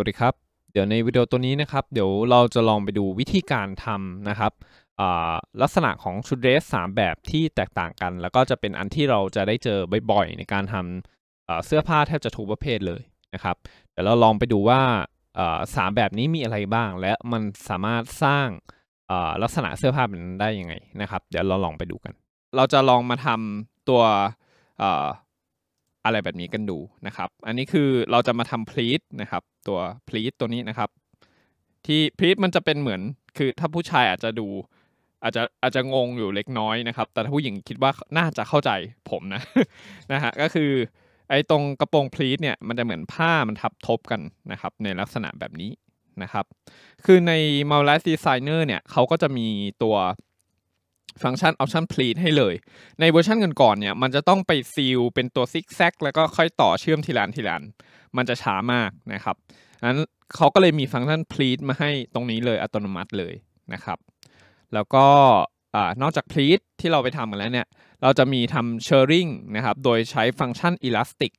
วัสดีครับ เดี๋ยวในวิดีโอตัวนี้นะครับเดี๋ยวเราจะลองไปดูวิธีการทำนะครับลักษณะของชุดเดรส3แบบที่แตกต่างกัน แล้วก็จะเป็นอันที่เราจะได้เจอบ่อย ๆ ในการทำเสื้อผ้าแทบจะทุกประเภทเลยนะครับเดี๋ยวเราลองไปดูว่าสามแบบนี้มีอะไรบ้าง และมันสามารถสร้างลักษณะเสื้อผ้าแบบนั้นได้ยังไงนะครับ เดี๋ยวเราลองไปดูกัน เราจะลองมาทำตัวอะไรแบบนี้กันดูนะครับ อันนี้คือเราจะมาทำพลีทนะครับ ตัวพลีทตัวนี้นะครับ ที่พลีทมันจะเป็นเหมือน คือถ้าผู้ชายอาจจะดูอาจจะอาจจะงงอยู่เล็กน้อยนะครับ แต่ถ้าผู้หญิงคิดว่าน่าจะเข้าใจผมนะนะฮะ ก็คือไอ้ตรงกระโปรงพลีทเนี่ย มันจะเหมือนผ้ามันทับทบกันนะครับ ในลักษณะแบบนี้นะครับ คือใน m a ล l a s Designer เนี่ยเขาก็จะมีตัวฟังก์ชัน option pleat ให้เลย ในเวอร์ชันก่อนๆ เนี่ย มันจะต้องไปซีลเป็นตัวซิกแซกแล้วก็ค่อยต่อเชื่อมทีละทีละนัมันจะช้ามากนะครับนั้นเขาก็เลยมีฟังก์ชัน pleat มาให้ตรงนี้เลยอัตโนมัติเลยนะครับ แล้วก็ นอกจาก pleat ที่เราไปทำกันแล้วเนี่ย เราจะมีทำ sharing นะครับ โดยใช้ฟังก์ชัน elastic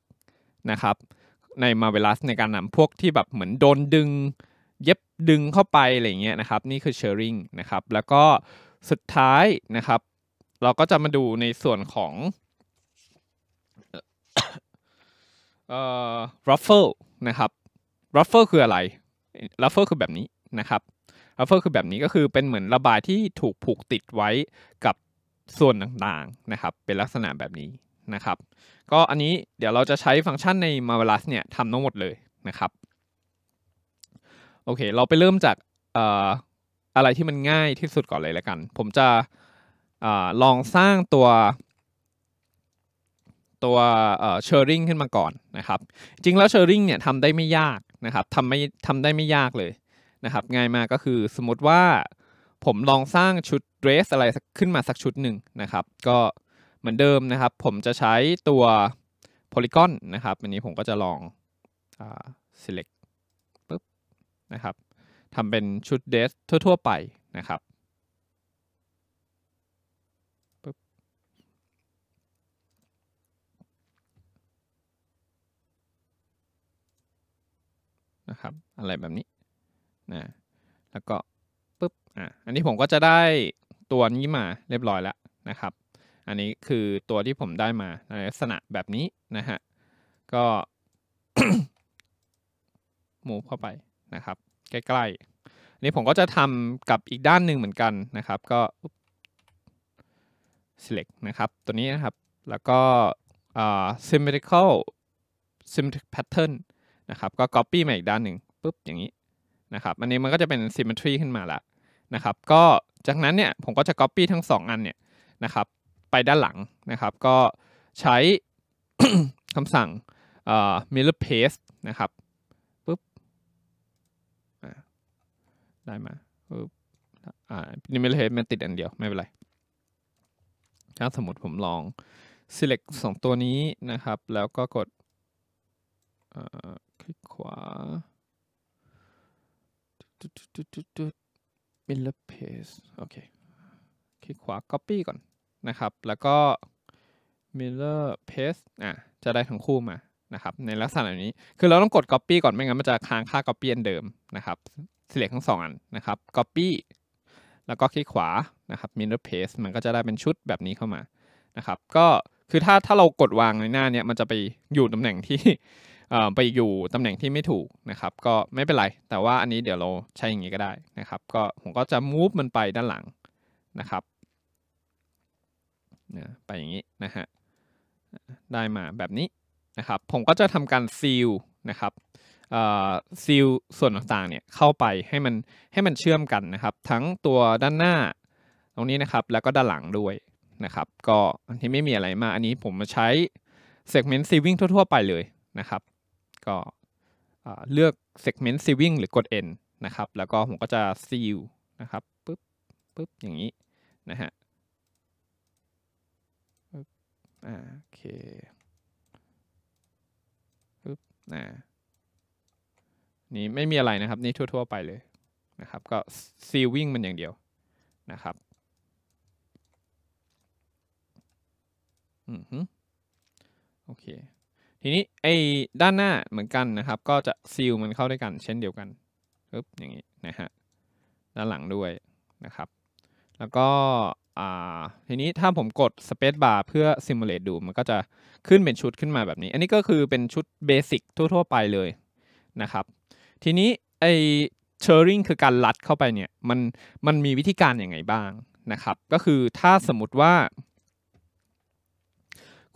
นะครับ ใน Marvelous ในการนำพวกที่แบบเหมือนโดนดึง เย็บดึงเข้าไปอะไรเงี้ยนะครับ นี่คือ sharing นะครับ แล้วก็สุดท้ายนะครับ เราก็จะมาดูในส่วนของเอ่อ ruffle นะครับ ruffle คืออะไร ruffle คือแบบนี้นะครับ ruffle คือแบบนี้ก็คือเป็นเหมือนระบายที่ถูกผูกติดไว้กับส่วนต่างๆนะครับ เป็นลักษณะแบบนี้นะครับ ก็อันนี้เดี๋ยวเราจะใช้ฟังก์ชันใน Marvelous เนี่ยทำทั้งหมดเลยนะครับ โอเคเราไปเริ่มจากอะไรที่มันง่ายที่สุดก่อนเลยแล้วกัน ผมจะอลองสร้างตัว ตัวเชอร์ริงขึ้นมาก่อนนะครับ จริงแล้วเชอร์ริงเนี่ยทำได้ไม่ยากนะครับทำไม่ทำได้ไม่ยากเลยนะครับ ง่ายมากก็คือสมมติว่าผมลองสร้างชุดเดรสอะไรขึ้นมาสักชุดหนึ่งนะครับ ก็เหมือนเดิมนะครับ ผมจะใช้ตัวโพลิกอนนะครับอันนี้ผมก็จะลอง select ปุ๊บนะครับทำเป็นชุดเดสทั่วๆไปนะครับ นะครับ อะไรแบบนี้ นะ แล้วก็ปุ๊บ อ่ะ อันนี้ผมก็จะได้ตัวนี้มาเรียบร้อยแล้วนะครับ อันนี้คือตัวที่ผมได้มา ในลักษณะแบบนี้นะฮะ ก็มูฟเข้าไปนะครับใกล้ๆ นี่ผมก็จะทำกับอีกด้านหนึ่งเหมือนกันนะครับ ก็ select นะครับตัวนี้นะครับแล้วก็ symmetrical symmetric pattern นะครับก็ copy มาอีกด้านหนึ่งปุ๊บอย่างนี้นะครับ อันนี้มันก็จะเป็น symmetry ขึ้นมาละนะครับ ก็จากนั้นเนี่ยผมก็จะ copy ทั้ง2อันเนี่ยนะครับ ไปด้านหลังนะครับ ก็ใช้คำสั่ง mirror paste นะครับได้มาปึ๊บอ่า numeric h e a มันติดอันเดียว ไม่เป็นไร ถ้าสมมติผมลอง select สองตัวนี้นะครับ แล้วก็กด คลิกขวา miller p a t e โอเค คลิกขวา copy ก่อนนะครับ แล้วก็ miller p a t e อ่ะจะได้ทั้งคู่มา นะครับ ในลักษณะแบบนี้ คือเราต้องกด copy ก่อน ไม่งั้นมันจะค้างค่า copy เดิมนะครับเ e l e c ทั้งสองอันนะครับ copy แล้วก็คลิกขวานะครับ m i n ิ r paste มันก็จะได้เป็นชุดแบบนี้เข้ามานะครับก็คือถ้าถ้าเรากดวางในหน้าเนี้ยมันจะไปอยู่ตำแหน่งที่ไปอยู่ตำแหน่งที่ไม่ถูกนะครับ ก็ไม่เป็นไร แต่ว่าอันนี้เดี๋ยวเราใช้อย่างนี้ก็ได้นะครับ ก็ผมก็จะ move มันไปด้านหลังนะครับนไปอย่างนี้นะฮะได้มาแบบนี้นะครับผมก็จะทำการซีลนะครับซีลส่วนต่างๆเนี่ย เข้าไปให้มันให้มันเชื่อมกันนะครับ ทั้งตัวด้านหน้า ตรงนี้นะครับ แล้วก็ด้านหลังด้วยนะครับ ก็อันที่ไม่มีอะไรมาอันนี้ผมมาใช้เซกเมนต์ซีวิ่งทั่วๆไปเลยนะครับ ก็เลือกเซกเมนต์ซีวิ่งหรือกด n นะครับ แล้วก็ผมก็จะซีลนะครับ ปึ๊บ ปึ๊บ อย่างนี้นะฮะโอเคปึ๊บอ่านี่ไม่มีอะไรนะครับ นี่ทั่วๆ ไปเลยนะครับ ก็ซีวิ่งมันอย่างเดียวนะครับอือฮึโอเค ทีนี้ไอ้ด้านหน้าเหมือนกันนะครับ ก็จะซีลมันเข้าด้วยกันเช่นเดียวกันปึ๊บอย่างนี้นะฮะด้านหลังด้วยนะครับ แล้วก็ทีนี้ถ้าผมกด Space Bar เพื่อ Simulate ดู มันก็จะขึ้นเป็นชุดขึ้นมาแบบนี้ อันนี้ก็คือเป็นชุดเบสิกทั่วๆไปเลยนะครับทีนี้ไอเชอร์ริงคือการลัดเข้าไปเนี่ยมันมันมีวิธีการอย่างไงบ้างนะครับ ก็คือถ้าสมมติว่า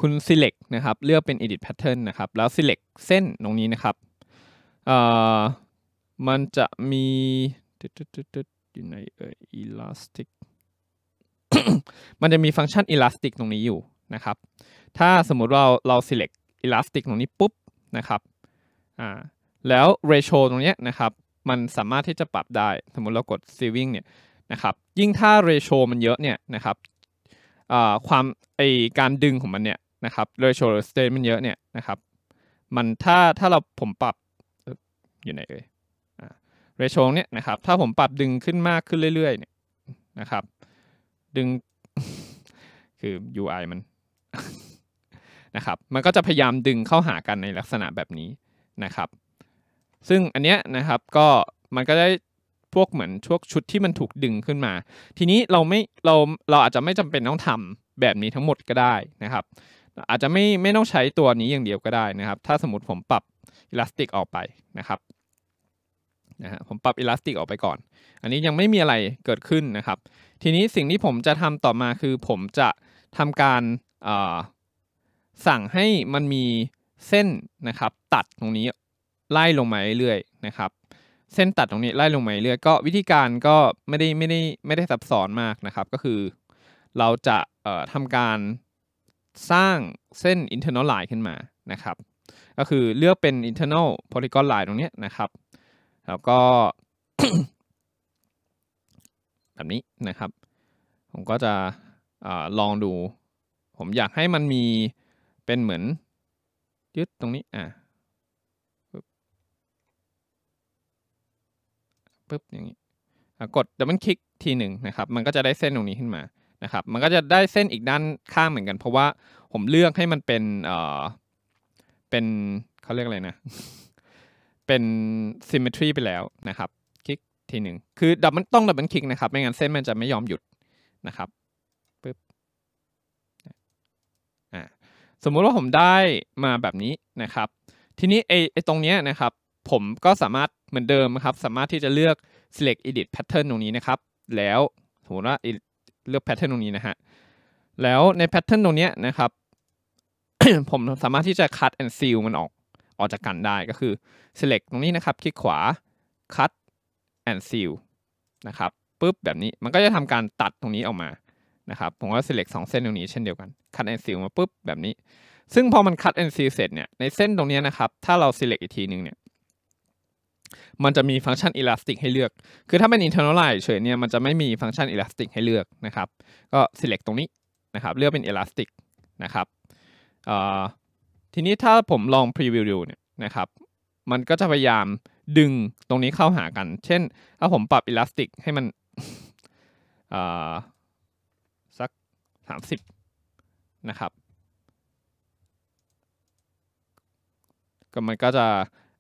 คุณ select นะครับเลือกเป็น edit pattern นะครับแล้ว select เส้นตรงนี้นะครับเอ่อมันจะมีอยู่ในเออ elastic มันจะมีฟังก์ชัน elastic ตรงนี้อยู่นะครับถ้าสมมติเราเรา select elastic ตรงนี้ปุ๊บนะครับอ่าแล้วเรโชตรงนี้นะครับ มันสามารถที่จะปรับได้ สมมติเรากด saving เนี่ยนะครับ ยิ่งถ้าเรโชมันเยอะเนี่ยนะครับความไอการดึงของมันเนี่ยนะครับ เรโชสเตมันเยอะเนี่ยนะครับ มันถ้าถ้าเราผมปรับอยู่ไหนเอ่ยเรโชเนี่ยนะครับ ถ้าผมปรับดึงขึ้นมากขึ้นเรื่อยๆ เนี่ยนะครับ ดึงคือ UI มัน นะครับ มันก็จะพยายามดึงเข้าหากันในลักษณะแบบนี้นะครับซึ่งอันเนี้ยนะครับก็มันก็ได้พวกเหมือนพวกชุดที่มันถูกดึงขึ้นมา ทีนี้เราไม่เราเราอาจจะไม่จำเป็นต้องทำแบบนี้ทั้งหมดก็ได้นะครับ อาจจะไม่ไม่ต้องใช้ตัวนี้อย่างเดียวก็ได้นะครับ ถ้าสมมติผมปรับอิลาสติกออกไปนะครับนะฮะผมปรับอิลาสติกออกไปก่อน อันนี้ยังไม่มีอะไรเกิดขึ้นนะครับ ทีนี้สิ่งที่ผมจะทำต่อมาคือผมจะทำการสั่งให้มันมีเส้นนะครับตัดตรงนี้ไล่ลงมาเรื่อยๆนะครับ เส้นตัดตรงนี้ไล่ลงมาเรื่อยก็วิธีการก็ไม่ได้ไม่ได้ไม่ได้ซับซ้อนมากนะครับ ก็คือเราจะทำการสร้างเส้น internal line ขึ้นมานะครับ ก็คือเลือกเป็น internal polygon line ตรงนี้นะครับ แล้วก็ แบบนี้นะครับ ผมก็จะอลองดู ผมอยากให้มันมีเป็นเหมือนยึดตรงนี้อ่ะปุ๊บอย่างนี้กดดับเบิลคลิกทีหนึ่งนะครับ มันก็จะได้เส้นตรงนี้ขึ้นมานะครับ มันก็จะได้เส้นอีกด้านข้างเหมือนกัน เพราะว่า ผมเลือกให้มันเป็นเออเป็นเขาเรียกอะไรนะ เป็นซิมเมทรีไปแล้วนะครับ คลิกทีหนึ่งคือดับมันต้องดับมันคลิกนะครับ ไม่งั้นเส้นมันจะไม่ยอมหยุดนะครับ ปึ๊บอ่าสมมุติว่าผมได้มาแบบนี้นะครับ ทีนี้ไอไอตรงเนี้ยนะครับผมก็สามารถเหมือนเดิมครับ สามารถที่จะเลือก select edit pattern ตรงนี้นะครับ แล้วสมมติว่าเลือก pattern ตรงนี้นะฮะแล้วใน pattern ตรงนี้นะครับ ผมสามารถที่จะ cut and seal มันออกออกจากกันได้ก็คือ select ตรงนี้นะครับคลิกขวา cut and seal นะครับปุ๊บแบบนี้มันก็จะทำการตัดตรงนี้ออกมานะครับผมก็ select 2 เส้นตรงนี้เช่นเดียวกัน cut and seal มาปุ๊บแบบนี้ ซึ่งพอมัน cut and seal เสร็จเนี่ยในเส้นตรงนี้นะครับถ้าเรา select อีกทีนึงเนี่ยมันจะมีฟังก์ชันอ e l a s ติกให้เลือก คือถ้าเป็น internal ไ i ท e เฉยเนี่ยมันจะไม่มีฟังก์ชันอ e l a s ติกให้เลือกนะครับ ก็ select ตรงนี้นะครับเลือกเป็น elastic นะครับทีนี้ถ้าผมลอง preview ดูเนี่ยนะครับมันก็จะพยายามดึงตรงนี้เข้าหากัน เช่นถ้าผมปรับ elastic ให้มันสัก 30นะครับก็มันก็จะ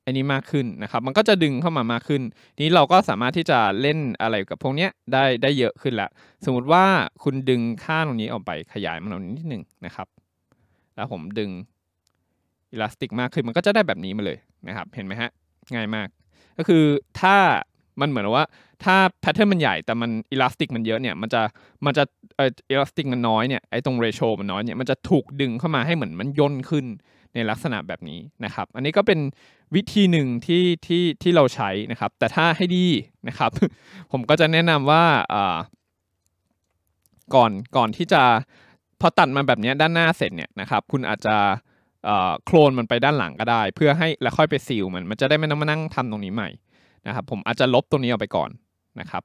อันนี้มากขึ้นนะครับ มันก็จะดึงเข้ามามากขึ้น นี้เราก็สามารถที่จะเล่นอะไรกับพวกนี้ได้ได้เยอะขึ้นละ สมมติว่าคุณดึงค่าตรงนี้ออกไปขยายมันตรงนี้นิดหนึ่งนะครับ แล้วผมดึงอิลาสติกมากขึ้นมันก็จะได้แบบนี้มาเลยนะครับ เห็นไหมฮะ ง่ายมาก ก็คือถ้ามันเหมือนว่า ถ้าแพทเทิร์นมันใหญ่แต่มันอิลาสติกมันเยอะเนี่ย มันจะมันจะอิลาสติกมันน้อยเนี่ยไอ้ตรงเรโชมันน้อยเนี่ย มันจะถูกดึงเข้ามาให้เหมือนมันย่นขึ้นในลักษณะแบบนี้นะครับ อันนี้ก็เป็นวิธีหนึ่งที่ที่ที่เราใช้นะครับ แต่ถ้าให้ดีนะครับ ผมก็จะแนะนำว่า ก่อนก่อนที่จะพอตัดมาแบบนี้ด้านหน้าเสร็จเนี่ยนะครับ คุณอาจจะโคลนมันไปด้านหลังก็ได้ เพื่อให้แล้วค่อยไปซีลมัน มันจะได้ไม่ต้องมานั่งทำตรงนี้ใหม่นะครับ ผมอาจจะลบตรงนี้ออกไปก่อนนะครับ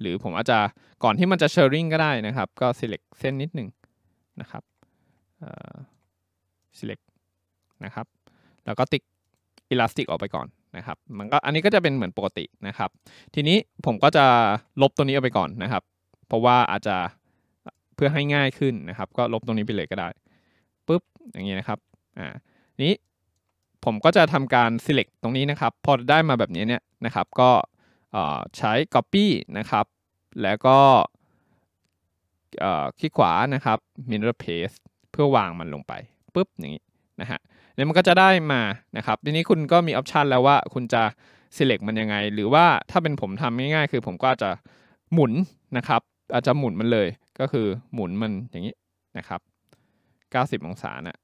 หรือผมอาจจะก่อนที่มันจะเชอร์ริงก็ได้นะครับ ก็ select เส้นนิดหนึ่งนะครับ select นะครับแล้วก็ติ๊กอิลาสติกออกไปก่อนนะครับมันก็อันนี้ก็จะเป็นเหมือนปกตินะครับ ทีนี้ผมก็จะลบตัวนี้ออกไปก่อนนะครับ เพราะว่าอาจจะเพื่อให้ง่ายขึ้นนะครับ ก็ลบตรงนี้ไปเลยก็ได้ปุ๊บ อย่างนี้นะครับอ่านี้ผมก็จะทำการ select ตรงนี้นะครับพอได้มาแบบนี้เนี่ยนะครับ ก็ใช้ copy นะครับแล้วก็ คลิกขวานะครับ mirror paste เพื่อวางมันลงไปปุ๊บ อย่างนี้นะฮะเนี่ยมันก็จะได้มานะครับทีนี้คุณก็มีออปชันแล้วว่าคุณจะ select มันยังไง หรือว่าถ้าเป็นผมทำง่ายๆ คือผมก็จะหมุนนะครับ อาจจะหมุนมันเลย ก็คือหมุนมันอย่างนี้นะครับ 90 องศาเนะ่ะ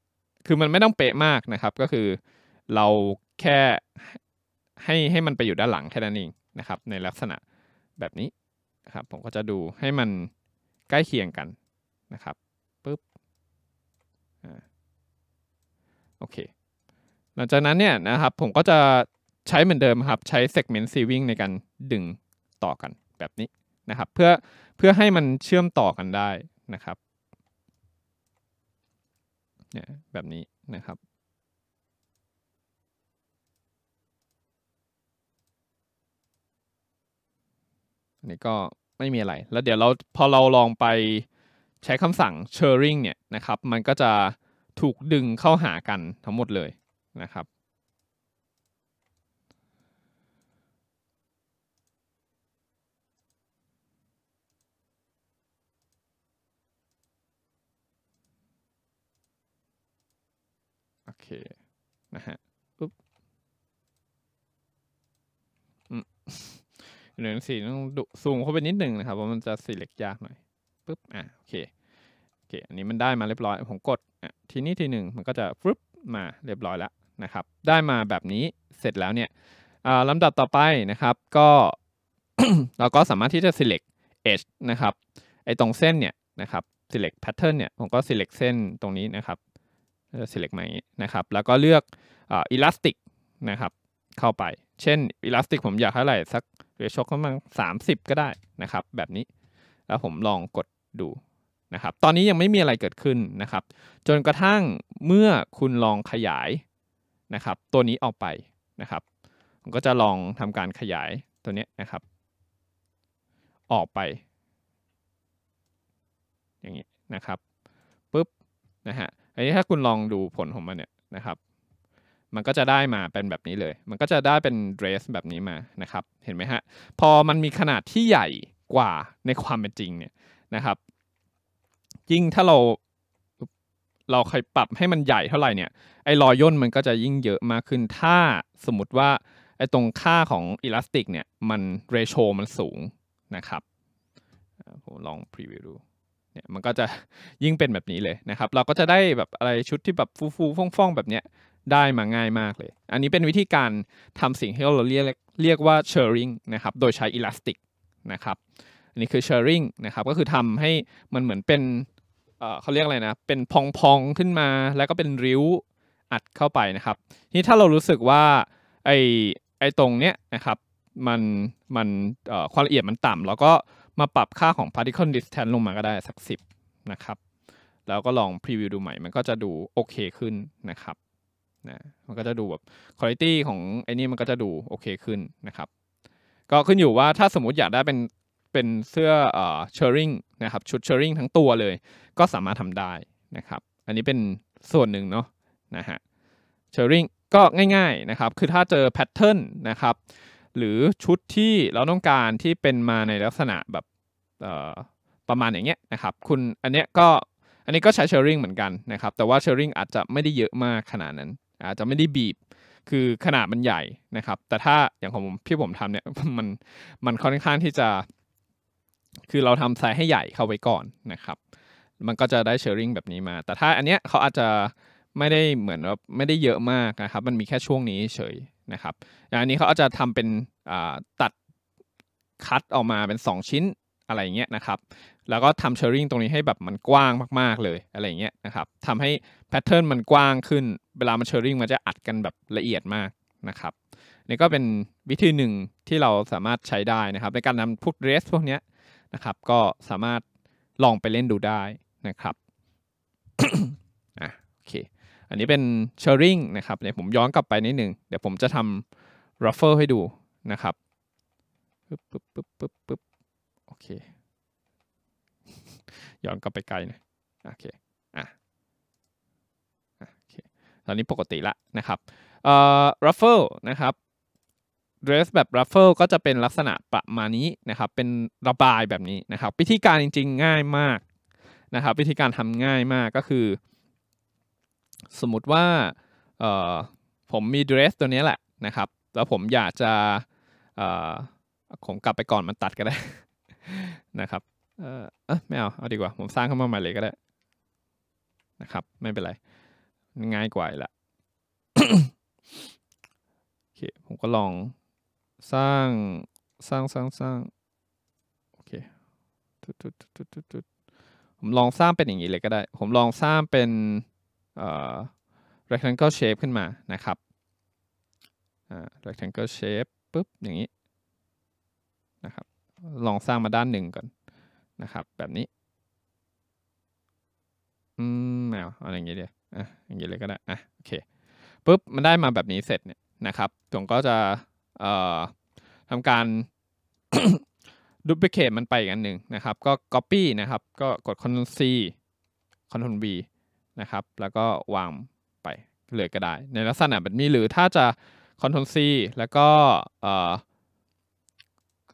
คือมันไม่ต้องเป๊ะมากนะครับ ก็คือเราแค่ให้ให้มันไปอยู่ด้านหลังแค่นั้นเองนะครับในลักษณะแบบนี้นะครับ ผมก็จะดูให้มันใกล้เคียงกันนะครับโอเค หลังจากนั้นเนี่ยนะครับผมก็จะใช้เหมือนเดิมครับ ใช้ segment s ซี v i n g ในการดึงต่อกันแบบนี้นะครับ เพื่อเพื่อให้มันเชื่อมต่อกันได้นะครับเนี่ยแบบนี้นะครับ อันนี้ก็ไม่มีอะไรแล้วเดี๋ยวเราพอเราลองไปใช้คำสั่ง sharing เนี่ยนะครับมันก็จะถูกดึงเข้าหากันทั้งหมดเลยนะครับ โอเค นะฮะปุ๊บหนึ่งสีต้องซูงเข้าไปนิดหนึ่งนะครับเพราะมันจะ s e l ล็กยากหน่อยปุ๊บอ่ะโอเคคอันนี้มันได้มาเรียบร้อย ผมกดทีนี้ทีหนึ่งมันก็จะฟึบมาเรียบร้อยแล้วนะครับ ได้มาแบบนี้เสร็จแล้วเนี่ยลำดับต่อไปนะครับก็เราก็สามารถที่จะ select edge นะครับไอตรงเส้นเนี่ยนะครับ select pattern เนี่ยผมก็ select เส้นตรงนี้นะครับ select มหม่นี้นะครับแล้วก็เลือก elastic นะครับเข้าไป เช่น elastic ผมอยากเท่าไหร่สักเ r ช t i o ประมาณ30 ก็ได้นะครับแบบนี้ แล้วผมลองกดดูนะครับ ตอนนี้ยังไม่มีอะไรเกิดขึ้นนะครับ จนกระทั่งเมื่อคุณลองขยายนะครับ ตัวนี้ออกไปนะครับ ผมก็จะลองทำการขยายตัวนี้นะครับ ออกไป อย่างนี้นะครับปุ๊บนะฮะ อันนี้ถ้าคุณลองดูผลของมันเนี่ยนะครับ มันก็จะได้มาเป็นแบบนี้เลย มันก็จะได้เป็นเดรสแบบนี้มานะครับ เห็นไหมฮะ พอมันมีขนาดที่ใหญ่กว่าในความเป็นจริงเนี่ยนะครับยิ่งถ้าเราเราเคยปรับให้มันใหญ่เท่าไหร่เนี่ยไอ้รอยย่นมันก็จะยิ่งเยอะมากขึ้นถ้าสมมติว่าไอ้ตรงค่าของอิลาสติกเนี่ยมันเรโชมันสูงนะครับผมลองพรีวิวดูเนี่ยมันก็จะยิ่งเป็นแบบนี้เลยนะครับ เราก็จะได้แบบอะไรชุดที่แบบฟูฟูฟ่องฟ่องแบบเนี้ยได้มาง่ายมากเลย อันนี้เป็นวิธีการทำสิ่งที่เราเรียกเรียกว่าเชอริงนะครับโดยใช้อิลาสติกนะครับอันนี้คือเชอริงนะครับก็คือทำให้มันเหมือนเป็นเขาเรียกอะไรนะ เป็นพองๆขึ้นมาแล้วก็เป็นริ้วอัดเข้าไปนะครับนี่ถ้าเรารู้สึกว่าไอ้ไอ้ตรงเนี้ยนะครับมันมันความละเอียดมันต่ำเราก็มาปรับค่าของ particle distance ลงมาก็ได้สัก 10นะครับแล้วก็ลอง preview ดูใหม่ มันก็จะดูโอเคขึ้นนะครับนะมันก็จะดูแบบคุณภาพของไอ้นี่มันก็จะดูโอเคขึ้นนะครับ ก็ขึ้นอยู่ว่าถ้าสมมติอยากได้เป็นเป็นเสื้อเอ่อเชอร์ริงนะครับชุดเชอร์ริงทั้งตัวเลย ก็สามารถทำได้นะครับ อันนี้เป็นส่วนหนึ่งเนาะนะฮะเชอร์ริงก็ง่ายๆนะครับ คือถ้าเจอแพทเทิร์นนะครับหรือชุดที่เราต้องการที่เป็นมาในลักษณะแบบประมาณอย่างเงี้ยนะครับคุณอันเนี้ยก็อันนี้ก็ใช้เชอร์ริงเหมือนกันนะครับ แต่ว่าเชอร์ริงอาจจะไม่ได้เยอะมากขนาดนั้น อาจจะไม่ได้บีบ คือขนาดมันใหญ่นะครับ แต่ถ้าอย่างของผมพี่ผมทำเนี่ยมันมันค่อนข้างที่จะคือเราทำไซส์ให้ใหญ่เข้าไว้ก่อนนะครับ มันก็จะได้เชอร์ริงแบบนี้มา แต่ถ้าอันเนี้ยเขาอาจจะไม่ได้เหมือนว่าไม่ได้เยอะมากนะครับ มันมีแค่ช่วงนี้เฉยนะครับ อันนี้เขาอาจจะทำเป็นตัดคัดออกมาเป็น2 ชิ้นอะไรเงี้ยนะครับ แล้วก็ทำเชอร์ริงตรงนี้ให้แบบมันกว้างมากๆเลยอะไรเงี้ยนะครับทำให้แพทเทิร์นมันกว้างขึ้น เวลา มันเชอร์ริงมันจะอัดกันแบบละเอียดมากนะครับ นี่ก็เป็นวิธีหนึ่งที่เราสามารถใช้ได้นะครับในการนำพวกเดรสพวกเนี้ยนะครับก็สามารถลองไปเล่นดูได้นะครับอ่ะโอเคอันนี้เป็นเชอร์ริงนะครับเดี๋ยวผมย้อนกลับไปนิดหนึ่ง เดี๋ยวผมจะทำรัฟเฟิลให้ดูนะครับปึ๊บปึ๊บปึ๊บปึ๊บปึ๊บโอเคย้อนกลับไปไกลหน่อยโอเคอ่ะโอเคตอนนี้ปกติละนะครับเอ่อรัฟเฟิลนะครับเดรสแบบรัฟเฟิลก็จะเป็นลักษณะประมาณนี้นะครับ เป็นระบายแบบนี้นะครับ วิธีการจริงๆ ง่ายมากนะครับ วิธีการทำง่ายมากก็คือ สมมติว่า ผมมีเดรสตัวนี้แหละนะครับแล้วผมอยากจะผมกลับไปก่อนมันตัดก็ได้นะครับ เออไม่เอาเอาดีกว่าผมสร้างขึ้นมาใหม่เลยก็ได้นะครับ ไม่เป็นไร ง่ายกว่าละโอเคผมก็ลองสร้าง สร้างสร้างสร้างโอเคตุ๊ดตุ๊ดตุ๊ดตุ๊ดตุ๊ดผมลองสร้างเป็นอย่างนี้เลยก็ได้ ผมลองสร้างเป็น เอ่อ rectangle shape ขึ้นมา นะครับอ่า rectangle shape ปุ๊บ อย่างนี้ นะครับ ลองสร้างมาด้านหนึ่งก่อน นะครับ แบบนี้ อืมเอาเอาอย่างนี้เดียวอ่ะ อย่างนี้เลยก็ได้ อ่ะ โอเคปุ๊บ มันได้มาแบบนี้เสร็จเนี่ย นะครับผมก็จะทำการดูพิเคทมันไปอีกอันหนึ่งนะครับก็ Copy นะครับก็กด Ctrl C Ctrl V นะครับแล้วก็วางไปเลยก็ได้ในลักษณะแบบนี้หรือถ้าจะ Ctrl C แล้วก็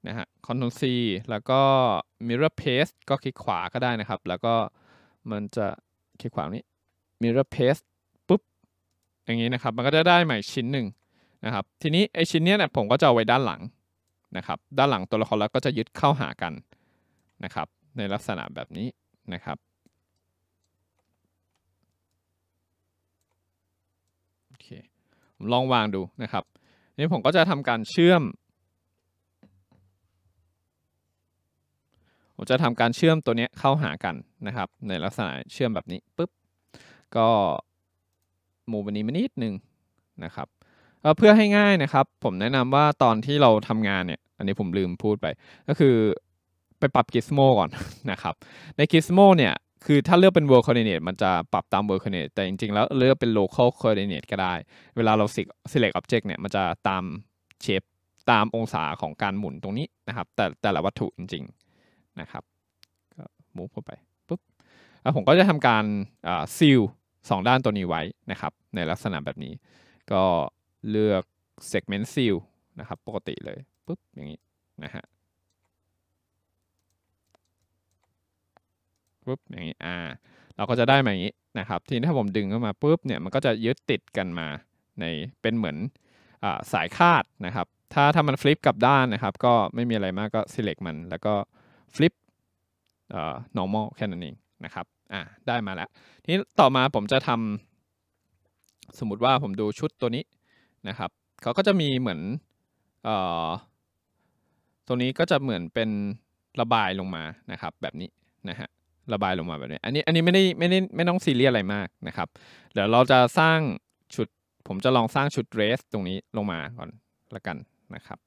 นะฮะ Ctrl C แล้วก็ Mirror Paste ก็คลิกขวาก็ได้นะครับ แล้วก็มันจะคลิกขวานี้ Mirror Paste ปุ๊บอย่างนี้นะครับมันก็จะได้ใหม่ชิ้นหนึ่งนะครับ ทีนี้ไอชิ้นเนี้ยเนี่ยผมก็จะเอาไว้ด้านหลังนะครับ ด้านหลังตัวละครแล้วก็จะยึดเข้าหากันนะครับ ในลักษณะแบบนี้นะครับ โอเค ผมลองวางดูนะครับ นี่ผมก็จะทำการเชื่อม ผมจะทำการเชื่อมตัวนี้เข้าหากันนะครับ ในลักษณะเชื่อมแบบนี้ปุ๊บ ก็มูมันนี้มานิดนึงนะครับเพื่อให้ง่ายนะครับ ผมแนะนำว่าตอนที่เราทำงานเนี่ย อันนี้ผมลืมพูดไป ก็คือไปปรับกิสโมก่อนนะครับ ในกิสโมเนี่ย คือถ้าเลือกเป็น world coordinate มันจะปรับตาม world coordinate แต่จริง ๆ แล้วเลือกเป็น local coordinate ก็ได้ เวลาเรา select object เนี่ย มันจะตามเชฟตามองศาของการหมุนตรงนี้นะครับ แต่แต่ละวัตถุจริง ๆนะครับก็มูฟเข้าไปปุ๊บแล้วผมก็จะทำการซิลสองด้านตัวนี้ไว้นะครับ ในลักษณะแบบนี้ก็เลือก segment seal นะครับ ปกติเลย ปุ๊บ อย่างนี้ นะฮะ ปุ๊บ อย่างนี้ อ่า เราก็จะได้มาอย่างนี้นะครับ ทีนี้ถ้าผมดึงเข้ามาปุ๊บ เนี่ย มันก็จะยึดติดกันมา ใน เป็นเหมือนอสายคาดนะครับ ถ้าถ้ามันฟลิปกลับด้านนะครับ ก็ไม่มีอะไรมากก็ select มัน แล้วก็ฟลิป normal แค่นั้นเองนะครับ อ่า ได้มาแล้ว ทีนี้ต่อมาผมจะทำ สมมติว่าผมดูชุดตัวนี้นะครับเขาก็จะมีเหมือนออตรงนี้ก็จะเหมือนเป็นระบายลงมานะครับ แบบนี้นะฮะระบายลงมาแบบนี้ อันนี้อันนี้ไม่ได้ไม่ได้ไม่ต้องซีเรียสอะไรมากนะครับ เดี๋ยวเราจะสร้างชุดผมจะลองสร้างชุดเรสตรงนี้ลงมาก่อนละกันนะครับ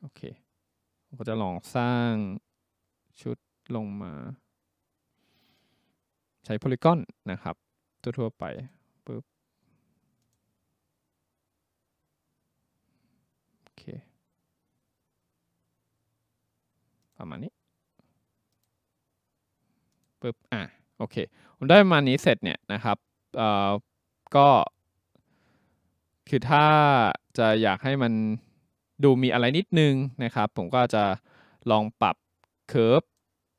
โอเคผมก็จะลองสร้างชุดลงมา ใช้โพลีกอนนะครับทั่วๆไปประมาณนี้ ปึ๊บ อ่ะ โอเค ผมได้ประมาณนี้เสร็จเนี่ยนะครับ เอ่อ ก็ คือถ้าจะอยากให้มันดูมีอะไรนิดนึงนะครับ ผมก็จะลองปรับเค u ร์ฟ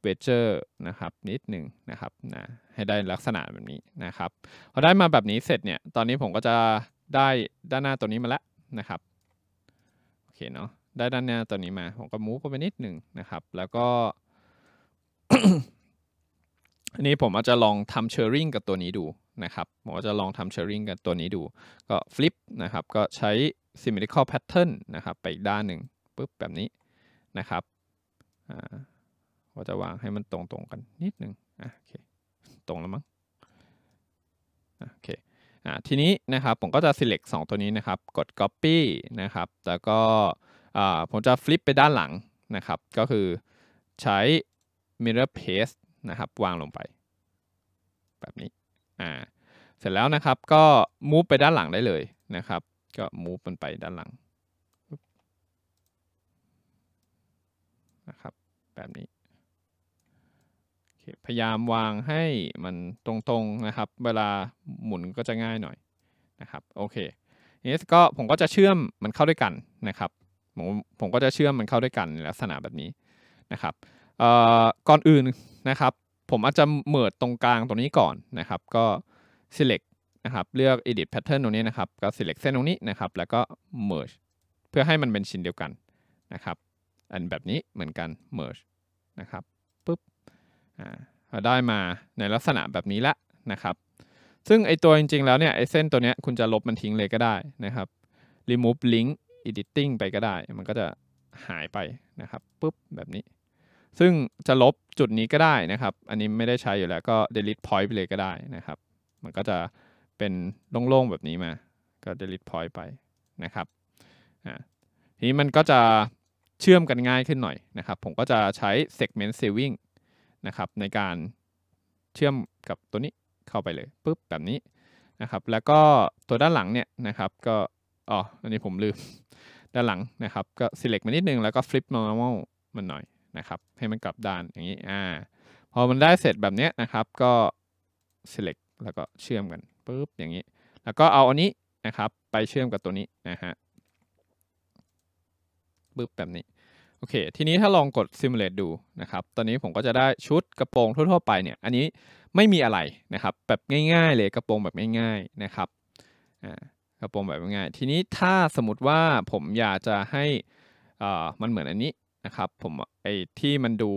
เวเจอร์นะครับนิดหนึ่งนะครับนะ ให้ได้ลักษณะแบบนี้นะครับ พอได้มาแบบนี้เสร็จเนี่ย ตอนนี้ผมก็จะได้ด้านหน้าตัวนี้มาแล้วนะครับ โอเคเนาะได้ด้านหน้าตัวนี้มาผมก็มูฟไปนิดหนึ่งนะครับ แล้วก็อันนี้ผมอาจจะลองทำเชอร์ริงกับตัวนี้ดูนะครับผมจะลองทำเชอร์ริงกับตัวนี้ดู ก็ฟลิปนะครับก็ใช้ symmetrical pattern นะครับ ไปอีกด้านหนึ่งปุ๊บแบบนี้นะครับผมจะวางให้มันตรงๆกันนิดหนึ่งอ่ะโอเคตรงแล้วมั้งโอเคอ่ะทีนี้นะครับผมก็จะ select 2 ตัวนี้นะครับ กด copy นะครับแล้วก็ผมจะฟลิปไปด้านหลังนะครับ ก็คือใช้ mirror paste นะครับ วางลงไป แบบนี้อ่าเสร็จแล้วนะครับก็ move ไปด้านหลังได้เลยนะครับ ก็ move มันไปด้านหลังนะครับแบบนี้พยายามวางให้มันตรงๆนะครับ เวลาหมุนก็จะง่ายหน่อยนะครับโอเคนี้ก็ผมก็จะเชื่อมมันเข้าด้วยกันนะครับผมผมก็จะเชื่อมมันเข้าด้วยกันลักษณะแบบนี้นะครับก่อนอื่นนะครับ ผมอาจจะเมิดตรงกลางตรงนี้ก่อนนะครับ ก็ select นะครับเลือก edit pattern ตรงนี้นะครับก็ select เส้นตรงนี้นะครับแล้วก็ merge เพื่อให้มันเป็นชิ้นเดียวกันนะครับอันแบบนี้เหมือนกัน merge นะครับปุ๊บาได้มาในลักษณะแบบนี้ละนะครับซึ่งไอตัวจริงๆแล้วเนี่ยไอเส้นตัวเนี้ยคุณจะลบมันทิ้งเลยก็ได้นะครับ remove link editing ไปก็ได้ มันก็จะหายไปนะครับปุ๊บ แบบนี้ ซึ่งจะลบจุดนี้ก็ได้นะครับ อันนี้ไม่ได้ใช้อยู่แล้วก็ delete point ไปเลยก็ได้นะครับ มันก็จะเป็นโล่งๆแบบนี้มาก็ delete point ไปนะครับทีนี้มันก็จะเชื่อมกันง่ายขึ้นหน่อยนะครับ ผมก็จะใช้ segment saving นะครับในการเชื่อมกับตัวนี้เข้าไปเลยปุ๊บ แบบนี้นะครับ แล้วก็ตัวด้านหลังเนี่ยนะครับก็อ๋ออันนี้ผมลืมด้านหลังนะครับก็ select มานิดนึงแล้วก็ flip normal มันหน่อยนะครับให้มันกลับด้านอย่างนี้อ่าพอมันได้เสร็จแบบนี้นะครับก็ select แล้วก็เชื่อมกันปุ๊บอย่างนี้แล้วก็เอาอันนี้นะครับไปเชื่อมกับตัวนี้นะฮะปุ๊บแบบนี้โอเคทีนี้ถ้าลองกด simulate ดูนะครับ ตอนนี้ผมก็จะได้ชุดกระโปรงทั่วๆไปเนี่ยอันนี้ไม่มีอะไรนะครับแบบง่ายๆเลยกระโปรงแบบง่าย ๆนะครับอ่ากระโปรงแบบง่ายทีนี้ถ้าสมมติว่าผมอยากจะให้มันเหมือนอันนี้นะครับ ผมไอ้ที่มันดู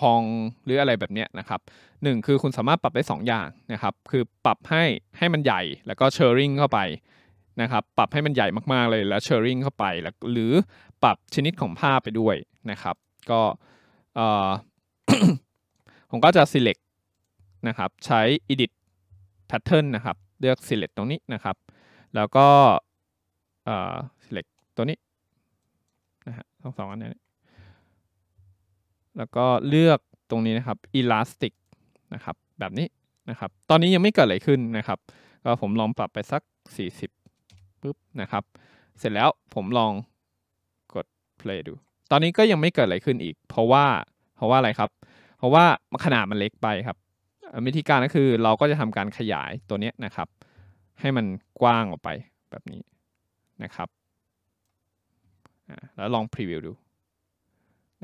พอง ๆ หรืออะไรแบบเนี้ยนะครับหนึ่งคือคุณสามารถปรับได้ 2 อย่างนะครับคือปรับให้ให้มันใหญ่แล้วก็เชอร์ริงเข้าไปนะครับ ปรับให้มันใหญ่มากๆเลยแล้วเชอร์ริงเข้าไปแล้วหรือปรับชนิดของภาพไปด้วยนะครับ ก็ผมก็จะ select นะครับใช้ edit pattern นะครับเลือก select ตรงนี้นะครับแล้วก็ select ตัวนี้นะฮะทั้งสองอันนี้แล้วก็เลือกตรงนี้นะครับ elastic นะครับ แบบนี้นะครับ ตอนนี้ยังไม่เกิดอะไรขึ้นนะครับ ก็ผมลองปรับไปสัก 40ปุ๊บนะครับ เสร็จแล้วผมลองกด play ดู ตอนนี้ก็ยังไม่เกิดอะไรขึ้นอีก เพราะว่าเพราะว่าอะไรครับ เพราะว่าขนาดมันเล็กไปครับ วิธีการก็คือเราก็จะทำการขยายตัวนี้นะครับให้มันกว้างออกไปแบบนี้นะครับแล้วลองพรีวิวดู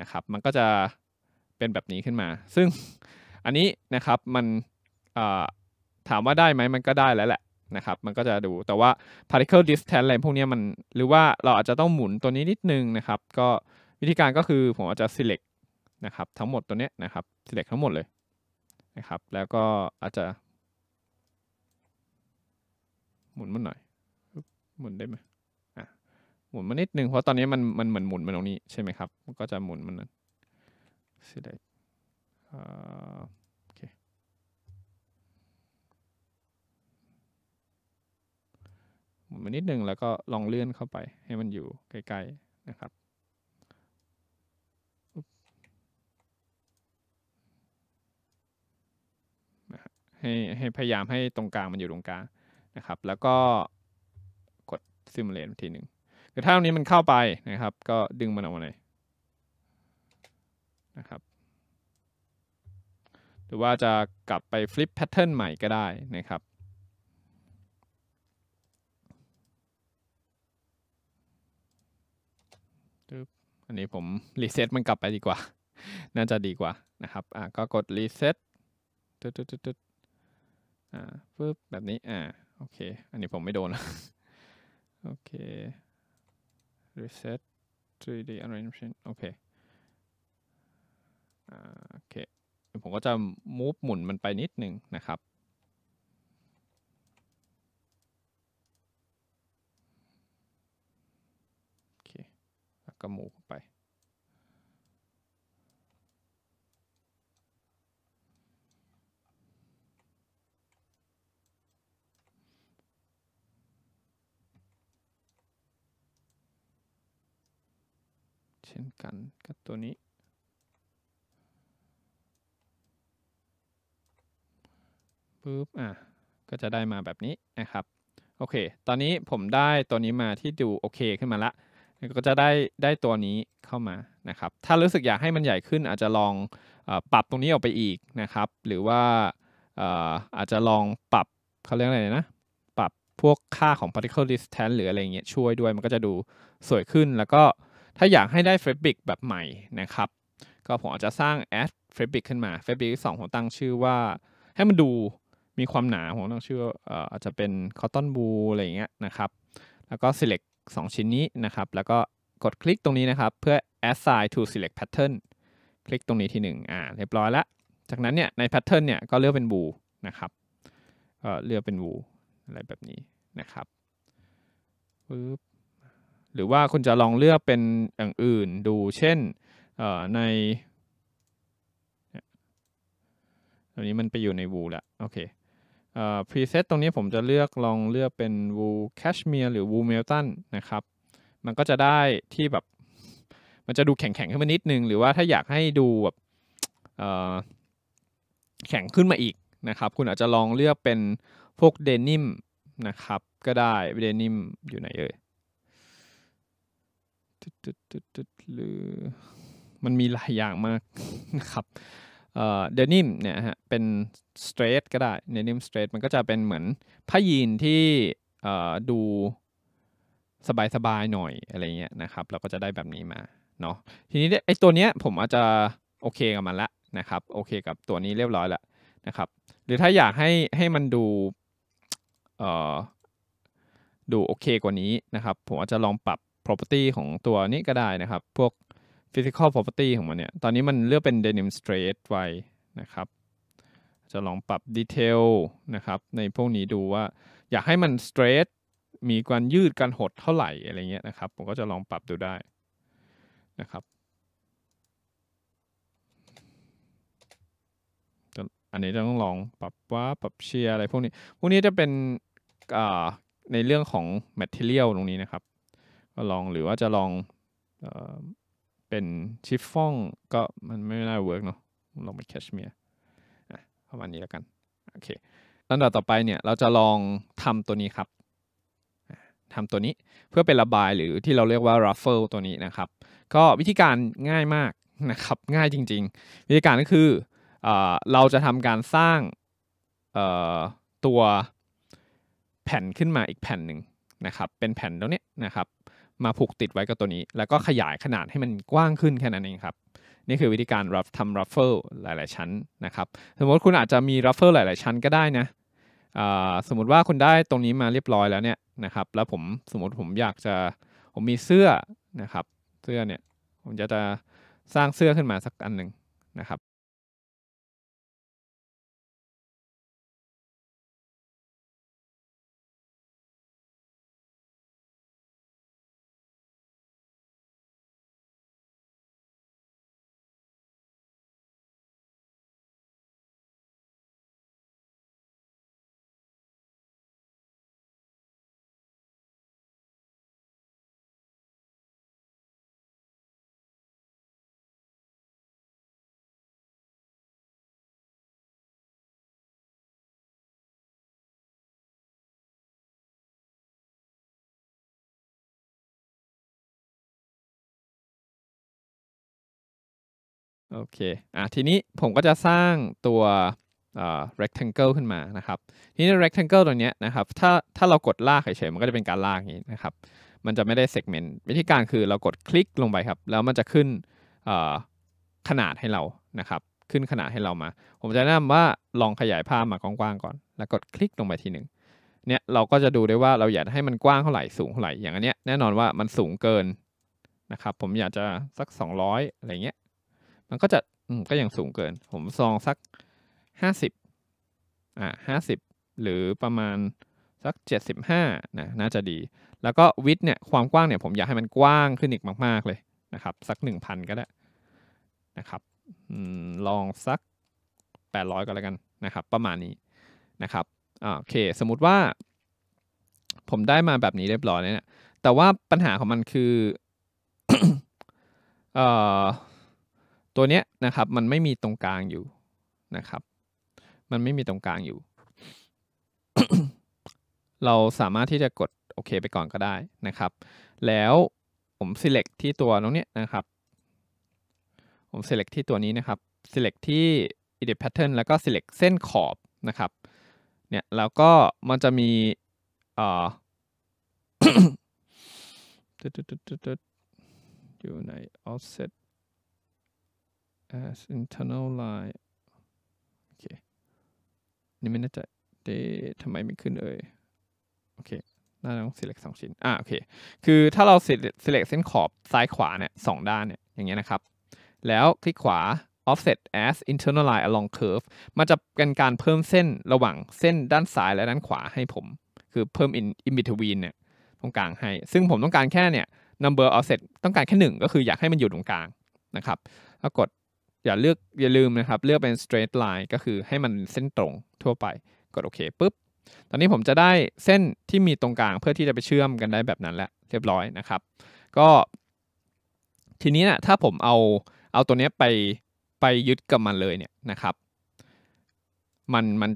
นะครับ มันก็จะเป็นแบบนี้ขึ้นมา ซึ่งอันนี้นะครับมันถามว่าได้ไหมมันก็ได้แล้วแหละนะครับมันก็จะดูแต่ว่า particle distance อะไรพวกนี้มันหรือว่าเราอาจจะต้องหมุนตัวนี้นิดนึงนะครับ ก็วิธีการก็คือผมอาจจะ select นะครับทั้งหมดตัวเนี้ยนะครับ select ทั้งหมดเลยนะครับ แล้วก็อาจจะหมุนมันหน่อย หมุนได้ไหมอ่ะ หมุนมานิดนึงเพราะตอนนี้มันมันเหมือนหมุนมาตรงนี้ ใช่ไหมครับ มันก็จะหมุนมันนั้นเส l e c าโอเคหมุนมานิดนึง แล้วก็ลองเลื่อนเข้าไป ให้มันอยู่ใกล้ๆนะครับให้ให้พยายามให้ตรงกลางมันอยู่ตรงกลางนะครับ แล้วก็กดซิมูเลตทีหนึ่งคือถ้าตรงนี้มันเข้าไปนะครับ ก็ดึงมันออกมาเลยนะครับ หรือว่าจะกลับไปฟลิปแพทเทิร์นใหม่ก็ได้นะครับอันนี้ผมรีเซ็ตมันกลับไปดีกว่า น่าจะดีกว่านะครับ อ่ะก็กดรีเซ็ตตึ๊ดตึ๊ดตึ๊ดอ่าปึ๊บ แบบนี้ อ่าโอเค อันนี้ผมไม่โดนนะโอเค reset 3D animation โอเค โอเค ผมก็จะ move หมุนมันไปนิดนึงนะครับ โอเค แล้วก็ move ไปช่นกันกับตัวนี้ปุ๊บอ่ะก็จะได้มาแบบนี้นะครับโอเค ตอนนี้ผมได้ตัวนี้มาที่ดูโอเคขึ้นมาละก็จะได้ได้ตัวนี้เข้ามานะครับ ถ้ารู้สึกอยากให้มันใหญ่ขึ้น อาจจะลองอปรับตรงนี้ออกไปอีกนะครับ หรือว่าอาจจะลองปรับเขาเรียกอะไรนะปรับพวกค่าของ particle distance หรืออะไรเงี้ยช่วยด้วยมันก็จะดูสวยขึ้นแล้วก็ถ้าอยากให้ได้เฟบ r ิกแบบใหม่นะครับ ก็ผมอาจจะสร้างแอดเฟบ r ิกขึ้นมาเฟบริกสองผมตั้งชื่อว่าให้มันดูมีความหนา ผมตั้งชื่ออาจจะเป็นคอตตอนบูอะไรอย่างเงี้ยนะครับ แล้วก็ select 2 ชิ้นนี้นะครับ แล้วก็กดคลิกตรงนี้นะครับ เพื่อ assign to select pattern คลิกตรงนี้ทีหนึ่งอ่าเรียบร้อยแล้วจากนั้นเนี่ยในแพทเทิร์นเนี่ยก็เลือกเป็นบูนะครับเลือกเป็นบูอะไรแบบนี้นะครับปึ๊บหรือว่าคุณจะลองเลือกเป็นอย่างอื่นดูเช่นในตรงนี้มันไปอยู่ในวูละโอเคพรีเซตตรงนี้ผมจะเลือกลองเลือกเป็นวูแคชเมียร์หรือวูเมลตันนะครับ มันก็จะได้ที่แบบ มันจะดูแข็งๆขึ้นมานิดนึง หรือว่าถ้าอยากให้ดูแบบแข็งขึ้นมาอีกนะครับ คุณอาจจะลองเลือกเป็นพวกเดนิมนะครับ ก็ได้เดนิมอยู่ไหนเอ่ยมันมีหลายอย่างมาก นะครับเดนิมเนี่ยฮะเป็นสเตรทก็ได้เดนิมสเตรทมันก็จะเป็นเหมือนผ้ายีนที่ดูสบายๆหน่อยอะไรเงี้ยนะครับเราก็จะได้แบบนี้มาเนาะทีนี้ไอตัวเนี้ยผมอาจจะ โอเคกับมันละนะครับโอเคกับตัวนี้เรียบร้อยแล้วนะครับ หรือถ้าอยากให้ให้มันดูดูโอเคกว่านี้นะครับ ผมอาจจะลองปรับ property ของตัวนี้ก็ได้นะครับ พวก physical property ของมันเนี่ย ตอนนี้มันเลือกเป็น denim straight ไว้นะครับ จะลองปรับ detail นะครับ ในพวกนี้ดูว่าอยากให้มัน straight มีการยืดการหดเท่าไหร่อะไรเงี้ยนะครับ ผมก็จะลองปรับดูได้นะครับ อันนี้ต้องลองปรับว่าปรับเชียอะไรพวกนี้ พวกนี้จะเป็นในเรื่องของ Material ตรงนี้นะครับก็ลองหรือว่าจะลองเออเป็นชิฟฟ่องก็มันไม่น่าเวิร์กเนาะลองเป็นแคชเมียร์ประมาณนี้แล้วกันโอเคลำดับต่อไปเนี่ยเราจะลองทำตัวนี้ครับทำตัวนี้เพื่อเป็นระบายหรือที่เราเรียกว่า ruffle ตัวนี้นะครับ ก็วิธีการง่ายมากนะครับ ง่ายจริง ๆ วิธีการก็คือเอเราจะทำการสร้างตัวแผ่นขึ้นมาอีกแผ่นหนึ่งนะครับ เป็นแผ่นตรงนี้นะครับมาผูกติดไว้กับตัวนี้ แล้วก็ขยายขนาดให้มันกว้างขึ้นแค่นั้นเองครับ นี่คือวิธีการรับทำรัฟเฟิลหลาย ๆ ชั้นนะครับ สมมติคุณอาจจะมีรัฟเฟิลหลาย ๆ ชั้นก็ได้นะ สมมติว่าคุณได้ตรงนี้มาเรียบร้อยแล้วเนี่ยนะครับ แล้วผมสมมติผมอยากจะผมมีเสื้อนะครับ เสื้อเนี่ยผมจะจะสร้างเสื้อขึ้นมาสักอันหนึ่งนะครับโอเค อ่ะ ทีนี้ผมก็จะสร้างตัว rectangle ขึ้นมานะครับ ทีนี้ rectangle ตัวเนี้ยนะครับ ถ้าถ้าเรากดลากเฉยๆมันก็จะเป็นการลากอย่างนี้นะครับ มันจะไม่ได้ segment วิธีการคือเรากดคลิกลงไปครับ แล้วมันจะขึ้นขนาดให้เรานะครับ ขึ้นขนาดให้เรามา ผมจะแนะนำว่าลองขยายภาพมากว้างๆก่อน แล้วกดคลิกลงไปทีหนึ่งเนี่ย เราก็จะดูได้ว่าเราอยากให้มันกว้างเท่าไหร่ สูงเท่าไหร่ อย่างอันเนี้ย แน่นอนว่ามันสูงเกินนะครับ ผมอยากจะสัก 200อะไรเงี้ยมันก็จะก็ยังสูงเกิน ผมซองสัก50อ่า50 หรือประมาณสัก75นะ น่าจะดี แล้วก็วิดเนี่ย ความกว้างเนี่ย ผมอยากให้มันกว้างขึ้นอีกมาก ๆเลยนะครับ สัก 1,000 ก็ได้นะครับลองสัก 800 ก็แล้วกันนะครับ ประมาณนี้นะครับโอเค สมมติว่าผมได้มาแบบนี้เรียบร้อยเนี่ย แต่ว่าปัญหาของมันคือ เอ่อตัวเนี้ยนะครับมันไม่มีตรงกลางอยู่นะครับ มันไม่มีตรงกลางอยู่ เราสามารถที่จะกดโอเคไปก่อนก็ได้นะครับแล้วผม select ที่ตัวตรงเนี้ยนะครับ ผม select ที่ตัวนี้นะครับ select ที่ edit pattern แล้วก็ select เส้นขอบนะครับ เนี่ยแล้วก็มันจะมีเอ่ออยู่ใน offset as internal line โอเคนี่ไม่น่าจะเดทำไมไม่ขึ้นเอ่ยโอเคน่าจะต้อง select สองชิ้นอ่าโอเคคือถ้าเรา select เส้นขอบซ้ายขวาเนี่ยสองด้านเนี่ยอย่างเงี้ยนะครับ แล้วคลิกขวา offset as internal line along curve มันจะเป็นการเพิ่มเส้นระหว่างเส้นด้านซ้ายและด้านขวาให้ผมคือเพิ่ม in in between เนี่ยตรงกลางให้ ซึ่งผมต้องการแค่เนี่ย number offset ต้องการแค่หนึ่งก็คืออยากให้มันอยู่ตรงกลางนะครับ แล้วกดอย่าเลือกอย่าลืมนะครับ เลือกเป็น straight line ก็คือให้มันเส้นตรงทั่วไปกดโอเคปุ๊บตอนนี้ผมจะได้เส้นที่มีตรงกลางเพื่อที่จะไปเชื่อมกันได้แบบนั้นแล้วเรียบร้อยนะครับ ก็ ทีนี้นะถ้าผมเอาเอาตัวนี้ไปไปยึดกับมันเลยเนี่ยนะครับมันมัน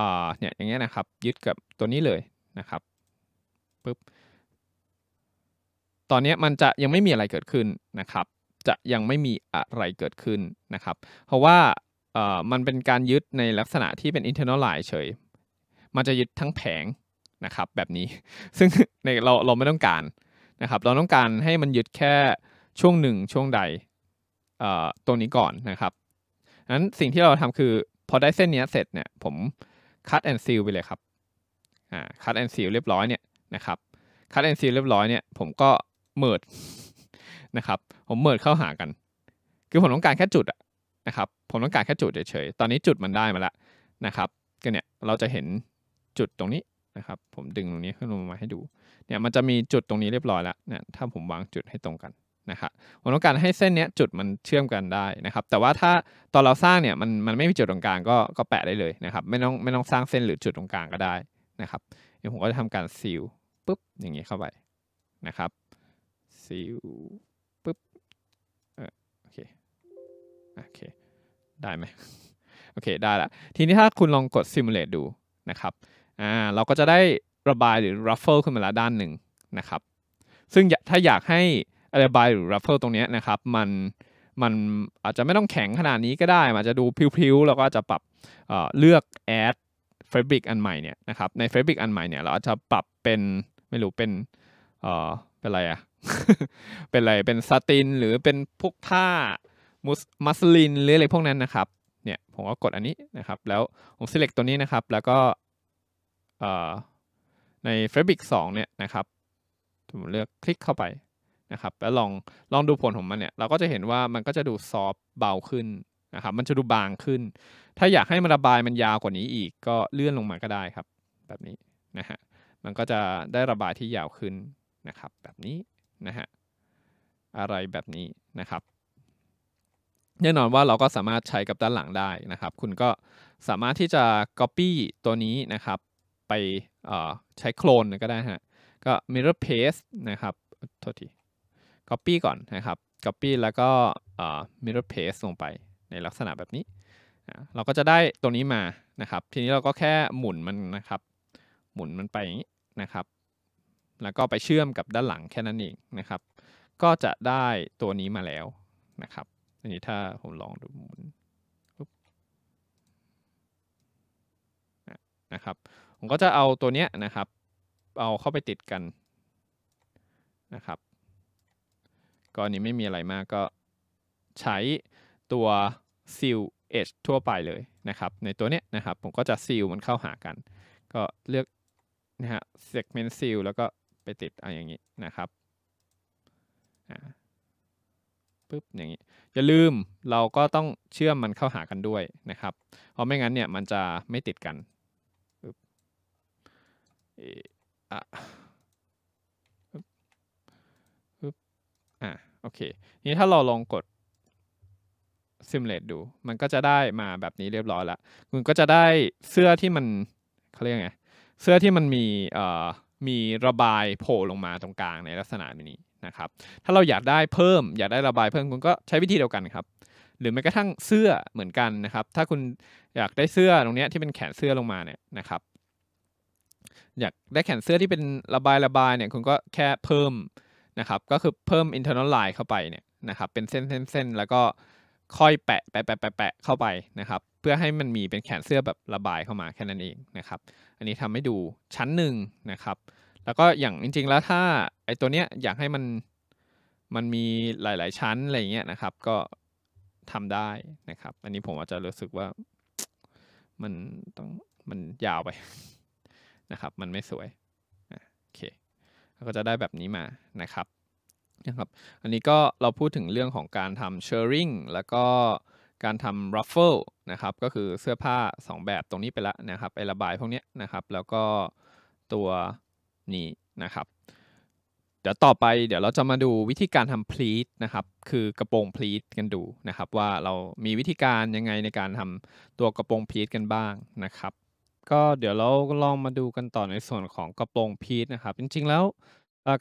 อ่อเนี่ยอย่างเงี้ยนะครับ ยึดกับตัวนี้เลยนะครับปุ๊บตอนนี้มันจะยังไม่มีอะไรเกิดขึ้นนะครับจะยังไม่มีอะไรเกิดขึ้นนะครับ เพราะว่ามันเป็นการยึดในลักษณะที่เป็น internal line เฉย มันจะยึดทั้งแผงนะครับแบบนี้ ซึ่งเราเราไม่ต้องการนะครับ เราต้องการให้มันยึดแค่ช่วงหนึ่งช่วงใดตัวนี้ก่อนนะครับนั้นสิ่งที่เราทำคือพอได้เส้นนี้เสร็จเนี่ย ผม cut and seal ไปเลยครับอ่า cut and seal เรียบร้อยเนี่ยนะครับ cut and seal เรียบร้อยเนี่ยผมก็ merge นะครับผมเมิร์ดเข้าหากัน คือผมต้องการแค่จุดนะครับผมต้องการแค่จุดเฉยๆตอนนี้จุดมันได้มาแล้วนะครับก็เนี่ยเราจะเห็นจุดตรงนี้นะครับ ผมดึงตรงนี้ขึ้นมาให้ดูเนี่ยมันจะมีจุดตรงนี้เรียบร้อยแล้วเนี่ยถ้าผมวางจุดให้ตรงกันนะครับผมต้องการให้เส้นเนี้ยจุดมันเชื่อมกันได้นะครับแต่ว่าถ้าตอนเราสร้างเนี่ยมันมันไม่มีจุดตรงกลางก็ก็แปะได้เลยนะครับไม่ต้องไม่ต้องสร้างเส้นหรือจุดตรงกลางก็ได้นะครับเดี๋ยวผมก็จะทำการซีลปุ๊บอย่างเงี้เข้าไปนะครับซีลโอเค ได้ไหมโอเค ได้ละทีนี้ถ้าคุณลองกด simulate ดูนะครับ อ่า เราก็จะได้ระบายหรือ ruffle ขึ้นมาละด้านหนึ่งนะครับ ซึ่งถ้าอยากให้ระบายหรือ ruffle ตรงนี้นะครับมันมันอาจจะไม่ต้องแข็งขนาดนี้ก็ได้อาจจะดูพิ้วๆแล้วก็จะปรับเเลือก add fabric อันใหม่เนี่ยนะครับ ใน fabric อันใหม่เนี่ยเราอาจจะปรับเป็นไม่รู้เป็นเอ่อเป็นอะไรอะเป็นอะไร เป็นสตินหรือเป็นพวกผ้ามัสลินหรืออะไรพวกนั้นนะครับเนี่ยผมก็กดอันนี้นะครับแล้วผม select ตัวนี้นะครับ แล้วก็ใน Fabric 2เนี่ยนะครับผมเลือกคลิกเข้าไปนะครับ แล้วลองลองดูผลของมันเนี่ยเราก็จะเห็นว่ามันก็จะดูซอฟเบาขึ้นนะครับ มันจะดูบางขึ้น ถ้าอยากให้มันระบาย มันยาวกว่านี้อีก ก็เลื่อนลงมาก็ได้ครับ แบบนี้นะฮะมันก็จะได้ระบายที่ยาวขึ้นนะครับแบบนี้นะฮะอะไรแบบนี้นะครับแน่นอนว่าเราก็สามารถใช้กับด้านหลังได้นะครับ คุณก็สามารถที่จะ Copy ตัวนี้นะครับ ไปใช้โคลนก็ได้ฮะ ก็ mirror paste นะครับ โทษที copy ก่อนนะครับ copy แล้วก็ mirror paste ลงไปในลักษณะแบบนี้ เราก็จะได้ตัวนี้มานะครับ ทีนี้เราก็แค่หมุนมันนะครับ หมุนมันไปอย่างนี้นะครับ แล้วก็ไปเชื่อมกับด้านหลังแค่นั้นเองนะครับ ก็จะได้ตัวนี้มาแล้วนะครับอันนี้ถ้าผมลองดูหมุนนะครับ ผมก็จะเอาตัวเนี้ยนะครับ เอาเข้าไปติดกันนะครับก็อนนี้ไม่มีอะไรมากก็ใช้ตัวซิลเอชทั่วไปเลยนะครับ ในตัวเนี้ยนะครับผมก็จะซิลมันเข้าหากัน ก็เลือกนะฮะเซกเมนต์ซีลแล้วก็ไปติดเอาอย่างนี้นะครับปุ๊บอย่างนี้อย่าลืมเราก็ต้องเชื่อมมันเข้าหากันด้วยนะครับเพราะไม่งั้นเนี่ยมันจะไม่ติดกันอ่ะอ่ะโอเคนี้ถ้าเราลองกด simulate ดู มันก็จะได้มาแบบนี้เรียบร้อยละคุณก็จะได้เสื้อที่มันเขาเรียกไง เสื้อที่มันมีเอ่อมีระบายโผล่ลงมาตรงกลางในลักษณะนี้นะครับถ้าเราอยากได้เพิ่ม อยากได้ระบายเพิ่มคุณก็ใช้วิธีเดียวกันครับ หรือแม้กระทั่งเสื้อเหมือนกันนะครับ ถ้าคุณอยากได้เสื้อตรงนี้ที่เป็นแขนเสื้อลงมาเนี่ยนะครับ อยากได้แขนเสื้อที่เป็นระบายระบายเนี่ยคุณก็แค่เพิ่มนะครับ ก็คือเพิ่ม internal line เข้าไปเนี่ยนะครับ เป็นเส้นเส้นเส้นแล้วก็ค่อยแปะแปะแปะแปะเข้าไปนะครับ เพื่อให้มันมีเป็นแขนเสื้อแบบระบายเข้ามาแค่นั้นเองนะครับ อันนี้ทำให้ดูชั้นหนึ่งนะครับแล้วก็อย่างจริง ๆ แล้วถ้าไอ้ตัวเนี้ยอยากให้มัน มันมีหลายๆ ชั้นอะไรเงี้ยนะครับ ก็ทำได้นะครับ อันนี้ผมอาจจะรู้สึกว่ามันต้องมันยาวไปนะครับ มันไม่สวยโอเคก็จะได้แบบนี้มานะครับนะครับ อันนี้ก็เราพูดถึงเรื่องของการทำเชอร์ริงแล้วก็การทำรัฟเฟิลนะครับก็คือเสื้อผ้า 2 แบบตรงนี้ไปละนะครับไอระบายพวกนี้นะครับ แล้วก็ตัวนี้นะครับเดี๋ยวต่อไปเดี๋ยวเราจะมาดูวิธีการทำพลีทนะครับคือกระโปรงพลีทกันดูนะครับ ว่าเรามีวิธีการยังไงในการทำตัวกระโปรงพลีทกันบ้างนะครับ ก็เดี๋ยวเราลองมาดูกันต่อในส่วนของกระโปรงพลีทนะครับจริงๆแล้ว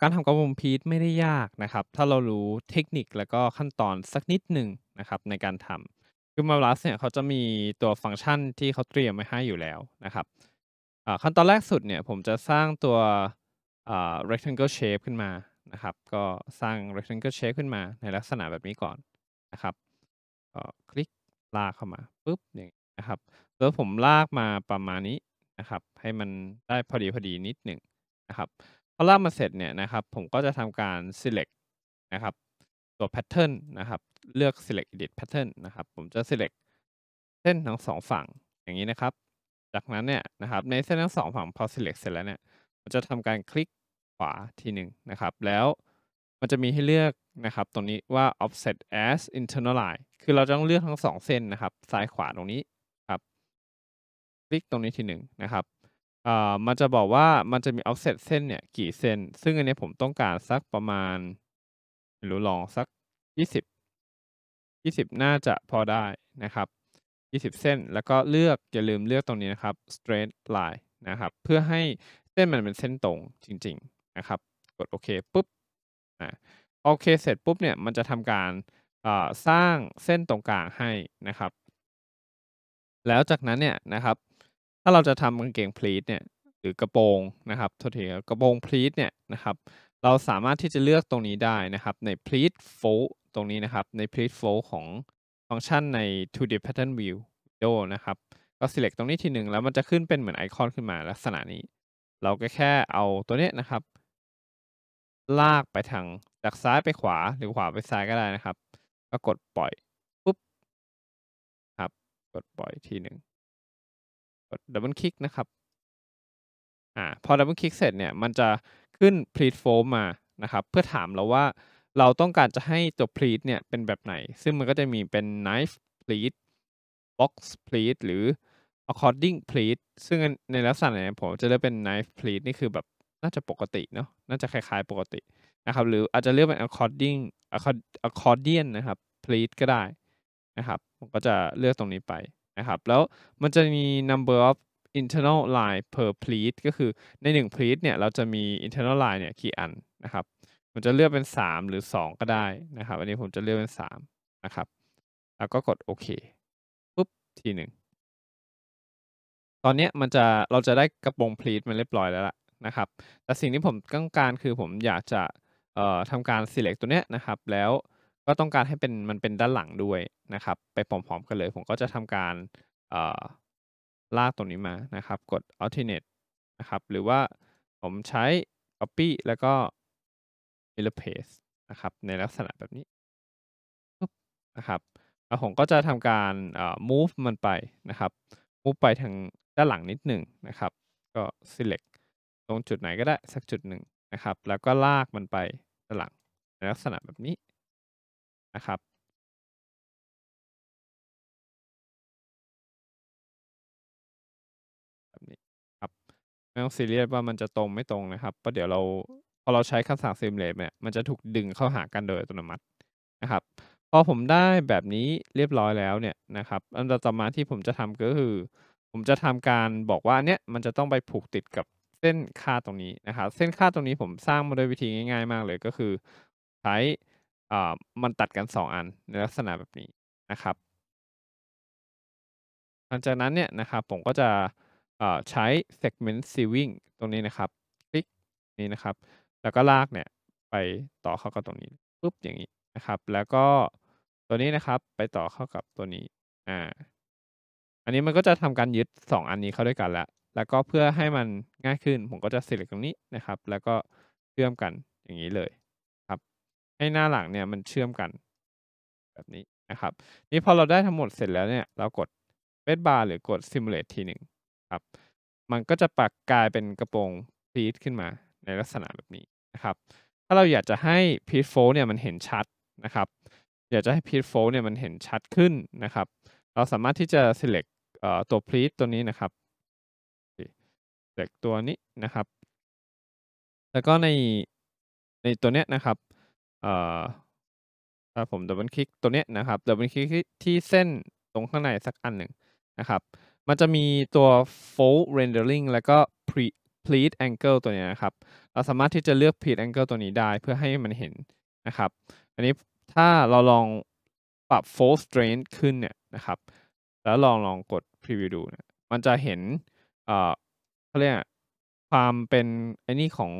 การทำกระโปรงพีทไม่ได้ยากนะครับ ถ้าเรารู้เทคนิคแล้วก็ขั้นตอนสักนิดหนึ่งนะครับในการทำคือมาลัสเนี่ยเขาจะมีตัวฟังก์ชันที่เขาเตรียมไว้ให้อยู่แล้วนะครับขั้นตอนแรกสุดเนี่ยผมจะสร้างตัว rectangle shape ขึ้นมา นะครับ ก็สร้าง rectangle shape ขึ้นมาในลักษณะแบบนี้ก่อนนะครับ ก็คลิกลากเข้ามาปุ๊บ อย่างนี้นะครับ แล้วผมลากมาประมาณนี้นะครับ ให้มันได้พอดีพอดีนิดหนึ่งนะครับ พอลากมาเสร็จเนี่ยนะครับ ผมก็จะทำการ select นะครับตัว pattern นะครับ เลือก select edit pattern นะครับ ผมจะ select เส้นทั้งสองฝั่งอย่างนี้นะครับจากนั้นเนี่ยนะครับในเส้นทั้งสองฝั่งพอ select เสร็จแล้วเนี่ยมันจะทำการคลิกขวาทีหนึ่งนะครับ แล้วมันจะมีให้เลือกนะครับ ตรงนี้ว่า offset as internal line คือเราจะต้องเลือกทั้งสองเส้นนะครับ ซ้ายขวาตรงนี้ครับ คลิกตรงนี้ทีหนึ่งนะครับเอ่อมันจะบอกว่ามันจะมี offset เส้นเนี่ยกี่เส้น ซึ่งอันนี้ผมต้องการสักประมาณ หรือลองสัก 20 20 น่าจะพอได้นะครับ20เส้น แล้วก็เลือกอย่าลืมเลือกตรงนี้นะครับ straight line นะครับ เพื่อให้เส้นมันเป็นเส้นตรงจริง ๆนะครับ กดโอเคปุ๊บนะโอเคเสร็จปุ๊บเนี่ยมันจะทำการสร้างเส้นตรงกลางให้นะครับ แล้วจากนั้นเนี่ยนะครับถ้าเราจะทำกางเกงพลีทเนี่ยหรือกระโปรงนะครับทษทีกระโปรงพลีทเนี่ยนะครับ เราสามารถที่จะเลือกตรงนี้ได้นะครับในพลีทโฟตรงนี้นะครับในพลีทโฟของฟังก์ชันใน 2D pattern view window นะครับ ก็ select ตรงนี้ทีหนึ่งแล้วมันจะขึ้นเป็นเหมือนไอคอนขึ้นมาลักษณะนี้ เราก็แค่เอาตัวเนี้ยนะครับ ลากไปทาง จากซ้ายไปขวาหรือขวาไปซ้ายก็ได้นะครับ ก็กดปล่อยปุ๊บครับ กดปล่อยทีหนึ่งกดดับเบิลคลิกนะครับอ่าพอดับเบิลคลิกเสร็จเนี่ย มันจะขึ้น p ร e โ t f o m มานะครับ เพื่อถามเราว่าเราต้องการจะให้ตัว pleat เนี่ยเป็นแบบไหน ซึ่งมันก็จะมีเป็น knife pleat box pleat หรือ according pleat ซึ่งในลักษณะไหนผมจะเลือกเป็น knife pleat นี่คือแบบน่าจะปกติเนาะ น่าจะคล้ายๆปกตินะครับ หรืออาจจะเลือกเป็น according accordion นะครับ pleat ก็ได้นะครับผมก็จะเลือกตรงนี้ไปนะครับ แล้วมันจะมี number of internal line per pleat ก็คือใน1 pleat เนี่ยเราจะมี internal line เนี่ยกี่อันนะครับผมจะเลือกเป็นสามหรือสองก็ได้นะครับอันนี้ผมจะเลือกเป็นสามนะครับ แล้วก็กดโอเคปุ๊บทีหนึ่งตอนนี้มันจะเราจะได้กระโปรงพลีทมันเรียบร้อยแล้วล่ะนะครับ แต่สิ่งที่ผมต้องการคือผมอยากจะเอ่อทำการ select ตัวเนี้ยนะครับ แล้วก็ต้องการให้เป็นมันเป็นด้านหลังด้วยนะครับ ไปพร้อมๆกันเลยผมก็จะทำการเอ่อลากตรงนี้มานะครับ กด alternate นะครับ หรือว่าผมใช้ copy แล้วก็ i r r o r Page นะครับ ในลักษณะแบบนี้นะครับ แล้วผมก็จะทำการ move มันไปนะครับ move ไปทางด้านหลังนิดหนึ่งนะครับ ก็ select ตรงจุดไหนก็ได้สักจุดหนึ่งนะครับ แล้วก็ลากมันไปด้านหลัง ในลักษณะแบบนี้นะครับไม่ต้องซีเรียสว่ามันจะตรงไม่ตรงนะครับเพราะเดี๋ยวเราพอเราใช้คำสั่ง simulate เนี่ย มันจะถูกดึงเข้าหากันโดยอัตโนมัตินะครับ พอผมได้แบบนี้เรียบร้อยแล้วเนี่ยนะครับ อันต่อมาที่ผมจะทำก็คือ ผมจะทำการบอกว่าเนี่ย มันจะต้องไปผูกติดกับเส้นค่าตรงนี้นะครับ เส้นค่าตรงนี้ผมสร้างมาโดยวิธีง่ายๆมากเลยก็คือใช้อ่ามันตัดกัน 2 อันในลักษณะแบบนี้นะครับ หลังจากนั้นเนี่ยนะครับ ผมก็จะใช้ segment s e v i n g ตรงนี้นะครับ คลิกนี่นะครับแล้วก็ลากเนี่ยไปต่อเข้ากับตรงนี้ปุ๊บอย่างนี้นะครับ แล้วก็ตัวนี้นะครับ ไปต่อเข้ากับตัวนี้อ่าอันนี้มันก็จะทำการยึด2 อันนี้เข้าด้วยกันละแล้วก็เพื่อให้มันง่ายขึ้นผมก็จะเส l e c ตรงนี้นะครับ แล้วก็เชื่อมกันอย่างนี้เลย ครับ ให้หน้าหลังเนี่ยมันเชื่อมกัน แบบนี้นะครับนี่พอเราได้ทั้งหมดเสร็จแล้วเนี่ยเรากดเบสบาร์หรือกด simulate ทีหนึ่งครับ มันก็จะปักกลายเป็นกระโปรงพลีทขึ้นมาในลักษณะแบบนี้นะครับ ถ้าเราอยากจะให้พีทโฟเนี่ยมันเห็นชัดนะครับ อยากจะให้พีทโฟเนี่ยมันเห็นชัด ขึ้นนะครับ เราสามารถที่จะ select ตัวพีทตัวนี้นะครับ select ตัวนี้นะครับ แล้วก็ในในตัวเนี้ยนะครับถ้าผมดับเบิลคลิกตัวเนี้ยนะครับดับเบิลคลิกที่เส้นตรงข้างในสักอันหนึ่งนะครับ มันจะมีตัว fold rendering แล้วก็ pre pleat angle ตัวนี้นะครับ เราสามารถที่จะเลือก pleat angle ตัวนี้ได้เพื่อให้มันเห็นนะครับ อันนี้ถ้าเราลองปรับ f ฟ l d strength ขึ้นเนี่ยนะครับ แล้วลองลองกด preview ดูนยมันจะเห็นเขาเรียกความเป็น ไอ้นี่ของ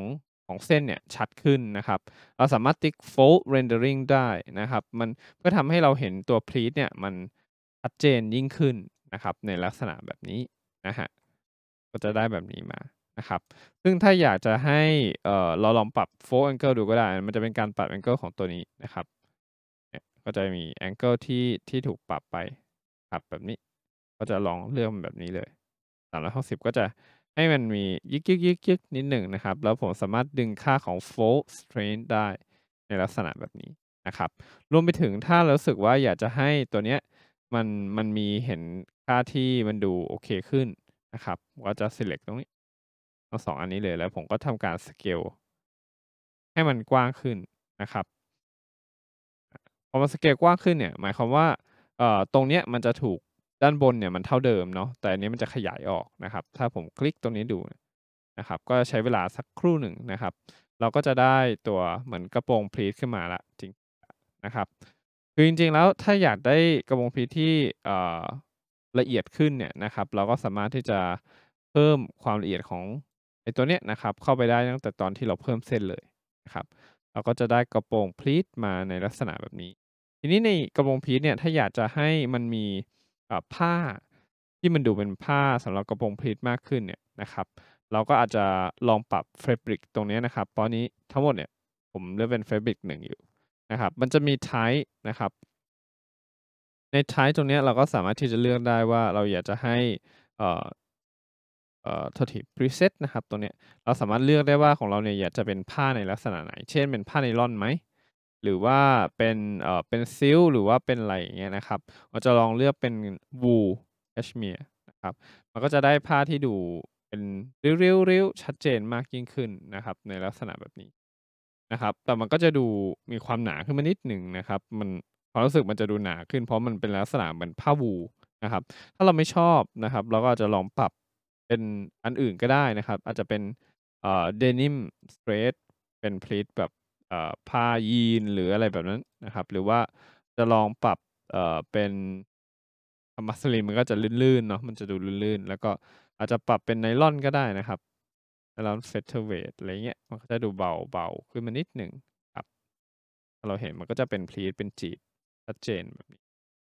ของเส้นเนี่ยชัดขึ้นนะครับ เราสามารถติ๊ก fold rendering ได้นะครับ มันเพื่อทำให้เราเห็นตัว pleat เนี่ยมันชัดเจนยิ่งขึ้นนะครับ ในลักษณะแบบนี้นะฮะ ก็จะได้แบบนี้มานะครับ ซึ่งถ้าอยากจะให้เราลองปรับโฟล์แองเกิลดูก็ได้ มันจะเป็นการปรับแองเกิลของตัวนี้นะครับเนี่ยก็จะมีแองเกิลที่ที่ถูกปรับไปครับแบบนี้ ก็จะลองเลื่อมแบบนี้เลย3าม้อกสิบก็จะให้มันมียึกยึกยึกยนิดหนึ่งนะครับ แล้วผมสามารถดึงค่าของโฟล์สสเตรน t ์ได้ในลักษณะแบบนี้นะครับ รวมไปถึงถ้าเราสึกว่าอยากจะให้ตัวเนี้ยมันมันมีเห็นค่าที่มันดูโอเคขึ้นนะครับ ก็จะ select ตรงนี้เอาสองอันนี้เลยแล้วผมก็ทำการสเกลให้มันกว้างขึ้นนะครับพอมาสเกลกว้างขึ้นเนี่ย หมายความว่าเอ่อตรงเนี้ยมันจะถูกด้านบนเนี่ยมันเท่าเดิมเนาะแต่อันนี้มันจะขยายออกนะครับ ถ้าผมคลิกตรงนี้ดูนะครับ ก็ใช้เวลาสักครู่หนึ่งนะครับ เราก็จะได้ตัวเหมือนกระโปรงพลีทขึ้นมาละจริงนะครับ คือจริง ๆแล้วถ้าอยากได้กระโปรงพลีทที่เอ่อละเอียดขึ้นเนี่ยนะครับ เราก็สามารถที่จะเพิ่มความละเอียดของไอตัวเนี้ยนะครับเข้าไปได้ตั้งแต่ตอนที่เราเพิ่ม เส้นเลยนะครับเราก็จะได้กระโปรงพลีทมาในลักษณะแบบนี้ทีนี้ในกระโปรงพลีทเนี่ย ถ้าอยากจะให้มันมีผ้าที่มันดูเป็นผ้าสำหรับกระโปรงพลีทมากขึ้นเนี่ยนะครับ เราก็อาจจะลองปรับเฟบริกตรงนี้นะครับตอนนี้ทั้งหมดเนี่ยผมเลือกเป็นเฟบริกหนึ่งอยู่นะครับมันจะมีไทป์นะครับ ในไทป์ตรงนี้เราก็สามารถที่จะเลือกได้ว่าเราอยากจะให้ t ัวอทถิ preset นะครับตัวเนี้ยเราสามารถเลือกได้ว่าของเราเนี่ยอยากจะเป็นผ้าในลักษณะไหน เช่น เป็นผ้าไนล่อนไหม หรือว่าเป็นเอ่อเป็นซิลหรือว่าเป็นอะไรอย่างเงี้ยนะครับ เราจะลองเลือกเป็นวูลแคชเมียร์นะครับ มันก็จะได้ผ้าที่ดูเป็น ริ้วๆชัดเจนมากยิ่งขึ้นนะครับในลักษณะแบบนี้นะครับ แต่มันก็จะดูมีความหนาขึ้นมานิดหนึ่งนะครับ มันความรู้สึกมันจะดูหนาขึ้นเพราะมันเป็นลักษณะเหมือนผ้าวูนะครับ ถ้าเราไม่ชอบนะครับเราก็จะลองปรับเป็นอันอื่นก็ได้นะครับ อาจจะเป็นเอ่อเดนิมสเตรทเป็นพลีทแบบเอ่อผ้ายีนหรืออะไรแบบนั้นนะครับ หรือว่าจะลองปรับเอ่อเป็นมัสลินมันก็จะลื่นๆเนาะมันจะดูลื่นๆแล้วก็อาจจะปรับเป็นไนลอนก็ได้นะครับแล้วเฟเทอร์เวท อะไรเงี้ยมันก็จะดูเบาๆ ขึ้นมานิดหนึ่งครับเราเห็นมันก็จะเป็นพลีทเป็นจีบชัดเจนแบบนี้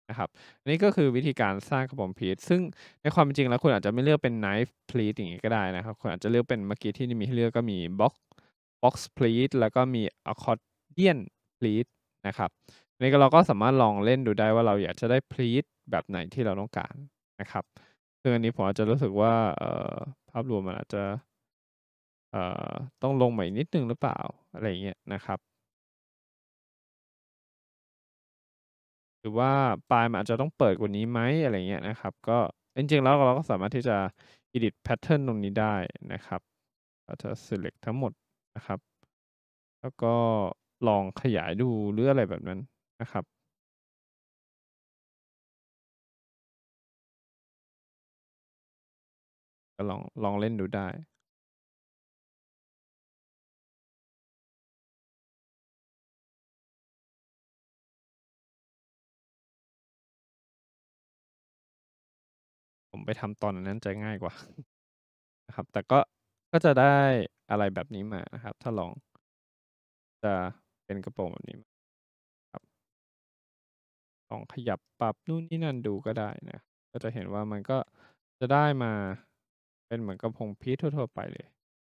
นะครับนี่ก็คือวิธีการสร้างกร์บอนพีทซึ่งในความจริงแล้วคุณอาจจะไม่เลือกเป็นไนฟ์พลีทอย่างนี้ก็ได้นะครับ คุณอาจจะเลือกเป็นเมื่อกี้ที่มีให้เลือกก็มีบ็อกบ็อกซ์พลีทแล้วก็มีอะคอร์ดเดียนพลีทนะครับนี่ก็เราก็สามารถลองเล่นดูได้ว่าเราอยากจะได้พลีทแบบไหนที่เราต้องการนะครับซึ่งอันนี้ผมอาจจะรู้สึกว่าภาพรวมมันอาจจะต้องลงใหม่นิดนึงหรือเปล่าอะไรเงี้ยนะครับหรือว่าปลายมันอาจจะต้องเปิดกว่านี้ไหมอะไรเงี้ยนะครับ ก็จริงๆแล้วเราก็สามารถที่จะ edit pattern ตรงนี้ได้นะครับเราจะ select ทั้งหมดนะครับ แล้วก็ลองขยายดู หรืออะไรแบบนั้นนะครับ ก็ลองลองเล่นดูได้ผมไปทำตอนนั้นจะง่ายกว่านะครับ แต่ก็ ก็จะได้อะไรแบบนี้มานะครับ ถ้าลอง จะเป็นกระโปรงแบบนี้ครับ ลองขยับปรับนู่นนี่นั่นดูก็ได้นะ ก็จะเห็นว่ามันก็จะได้มาเป็นเหมือนกระโปรงพีททั่วๆไปเลย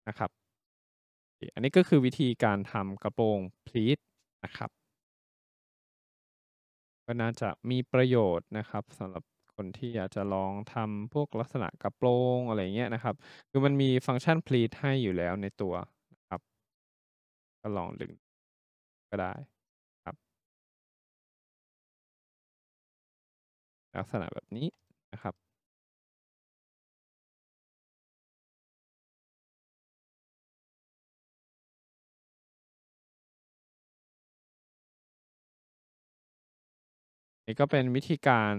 นะครับอันนี้ก็คือวิธีการทำกระโปรงพีทนะครับก็น่าจะมีประโยชน์นะครับสำหรับคนที่อยากจะลองทำพวกลักษณะกระโปรง อะไรเงี้ยนะครับ คือมันมีฟังก์ชันพลีทให้อยู่แล้วในตัวนะครับ ก็ลองดึง ก็ได้ครับ ลักษณะแบบนี้นะครับี่ก็เป็นวิธีการ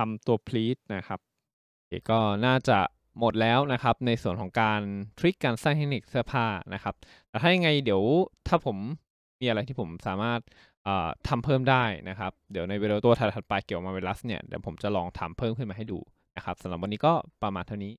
ทำตัว please นะครับ ก็น่าจะหมดแล้วนะครับในส่วนของการทริคการสร้างเทคนิคเสื้อผ้านะครับ แต่ถ้ายังไงเดี๋ยวถ้าผมมีอะไรที่ผมสามารถทำเพิ่มได้นะครับเดี๋ยวในวิดีโอตัวถัดไปเกี่ยวมาเวลัสเนี่ย เดี๋ยวผมจะลองทาเพิ่มขึ้นมาให้ดูนะครับสำหรับวันนี้ก็ประมาณเท่านี้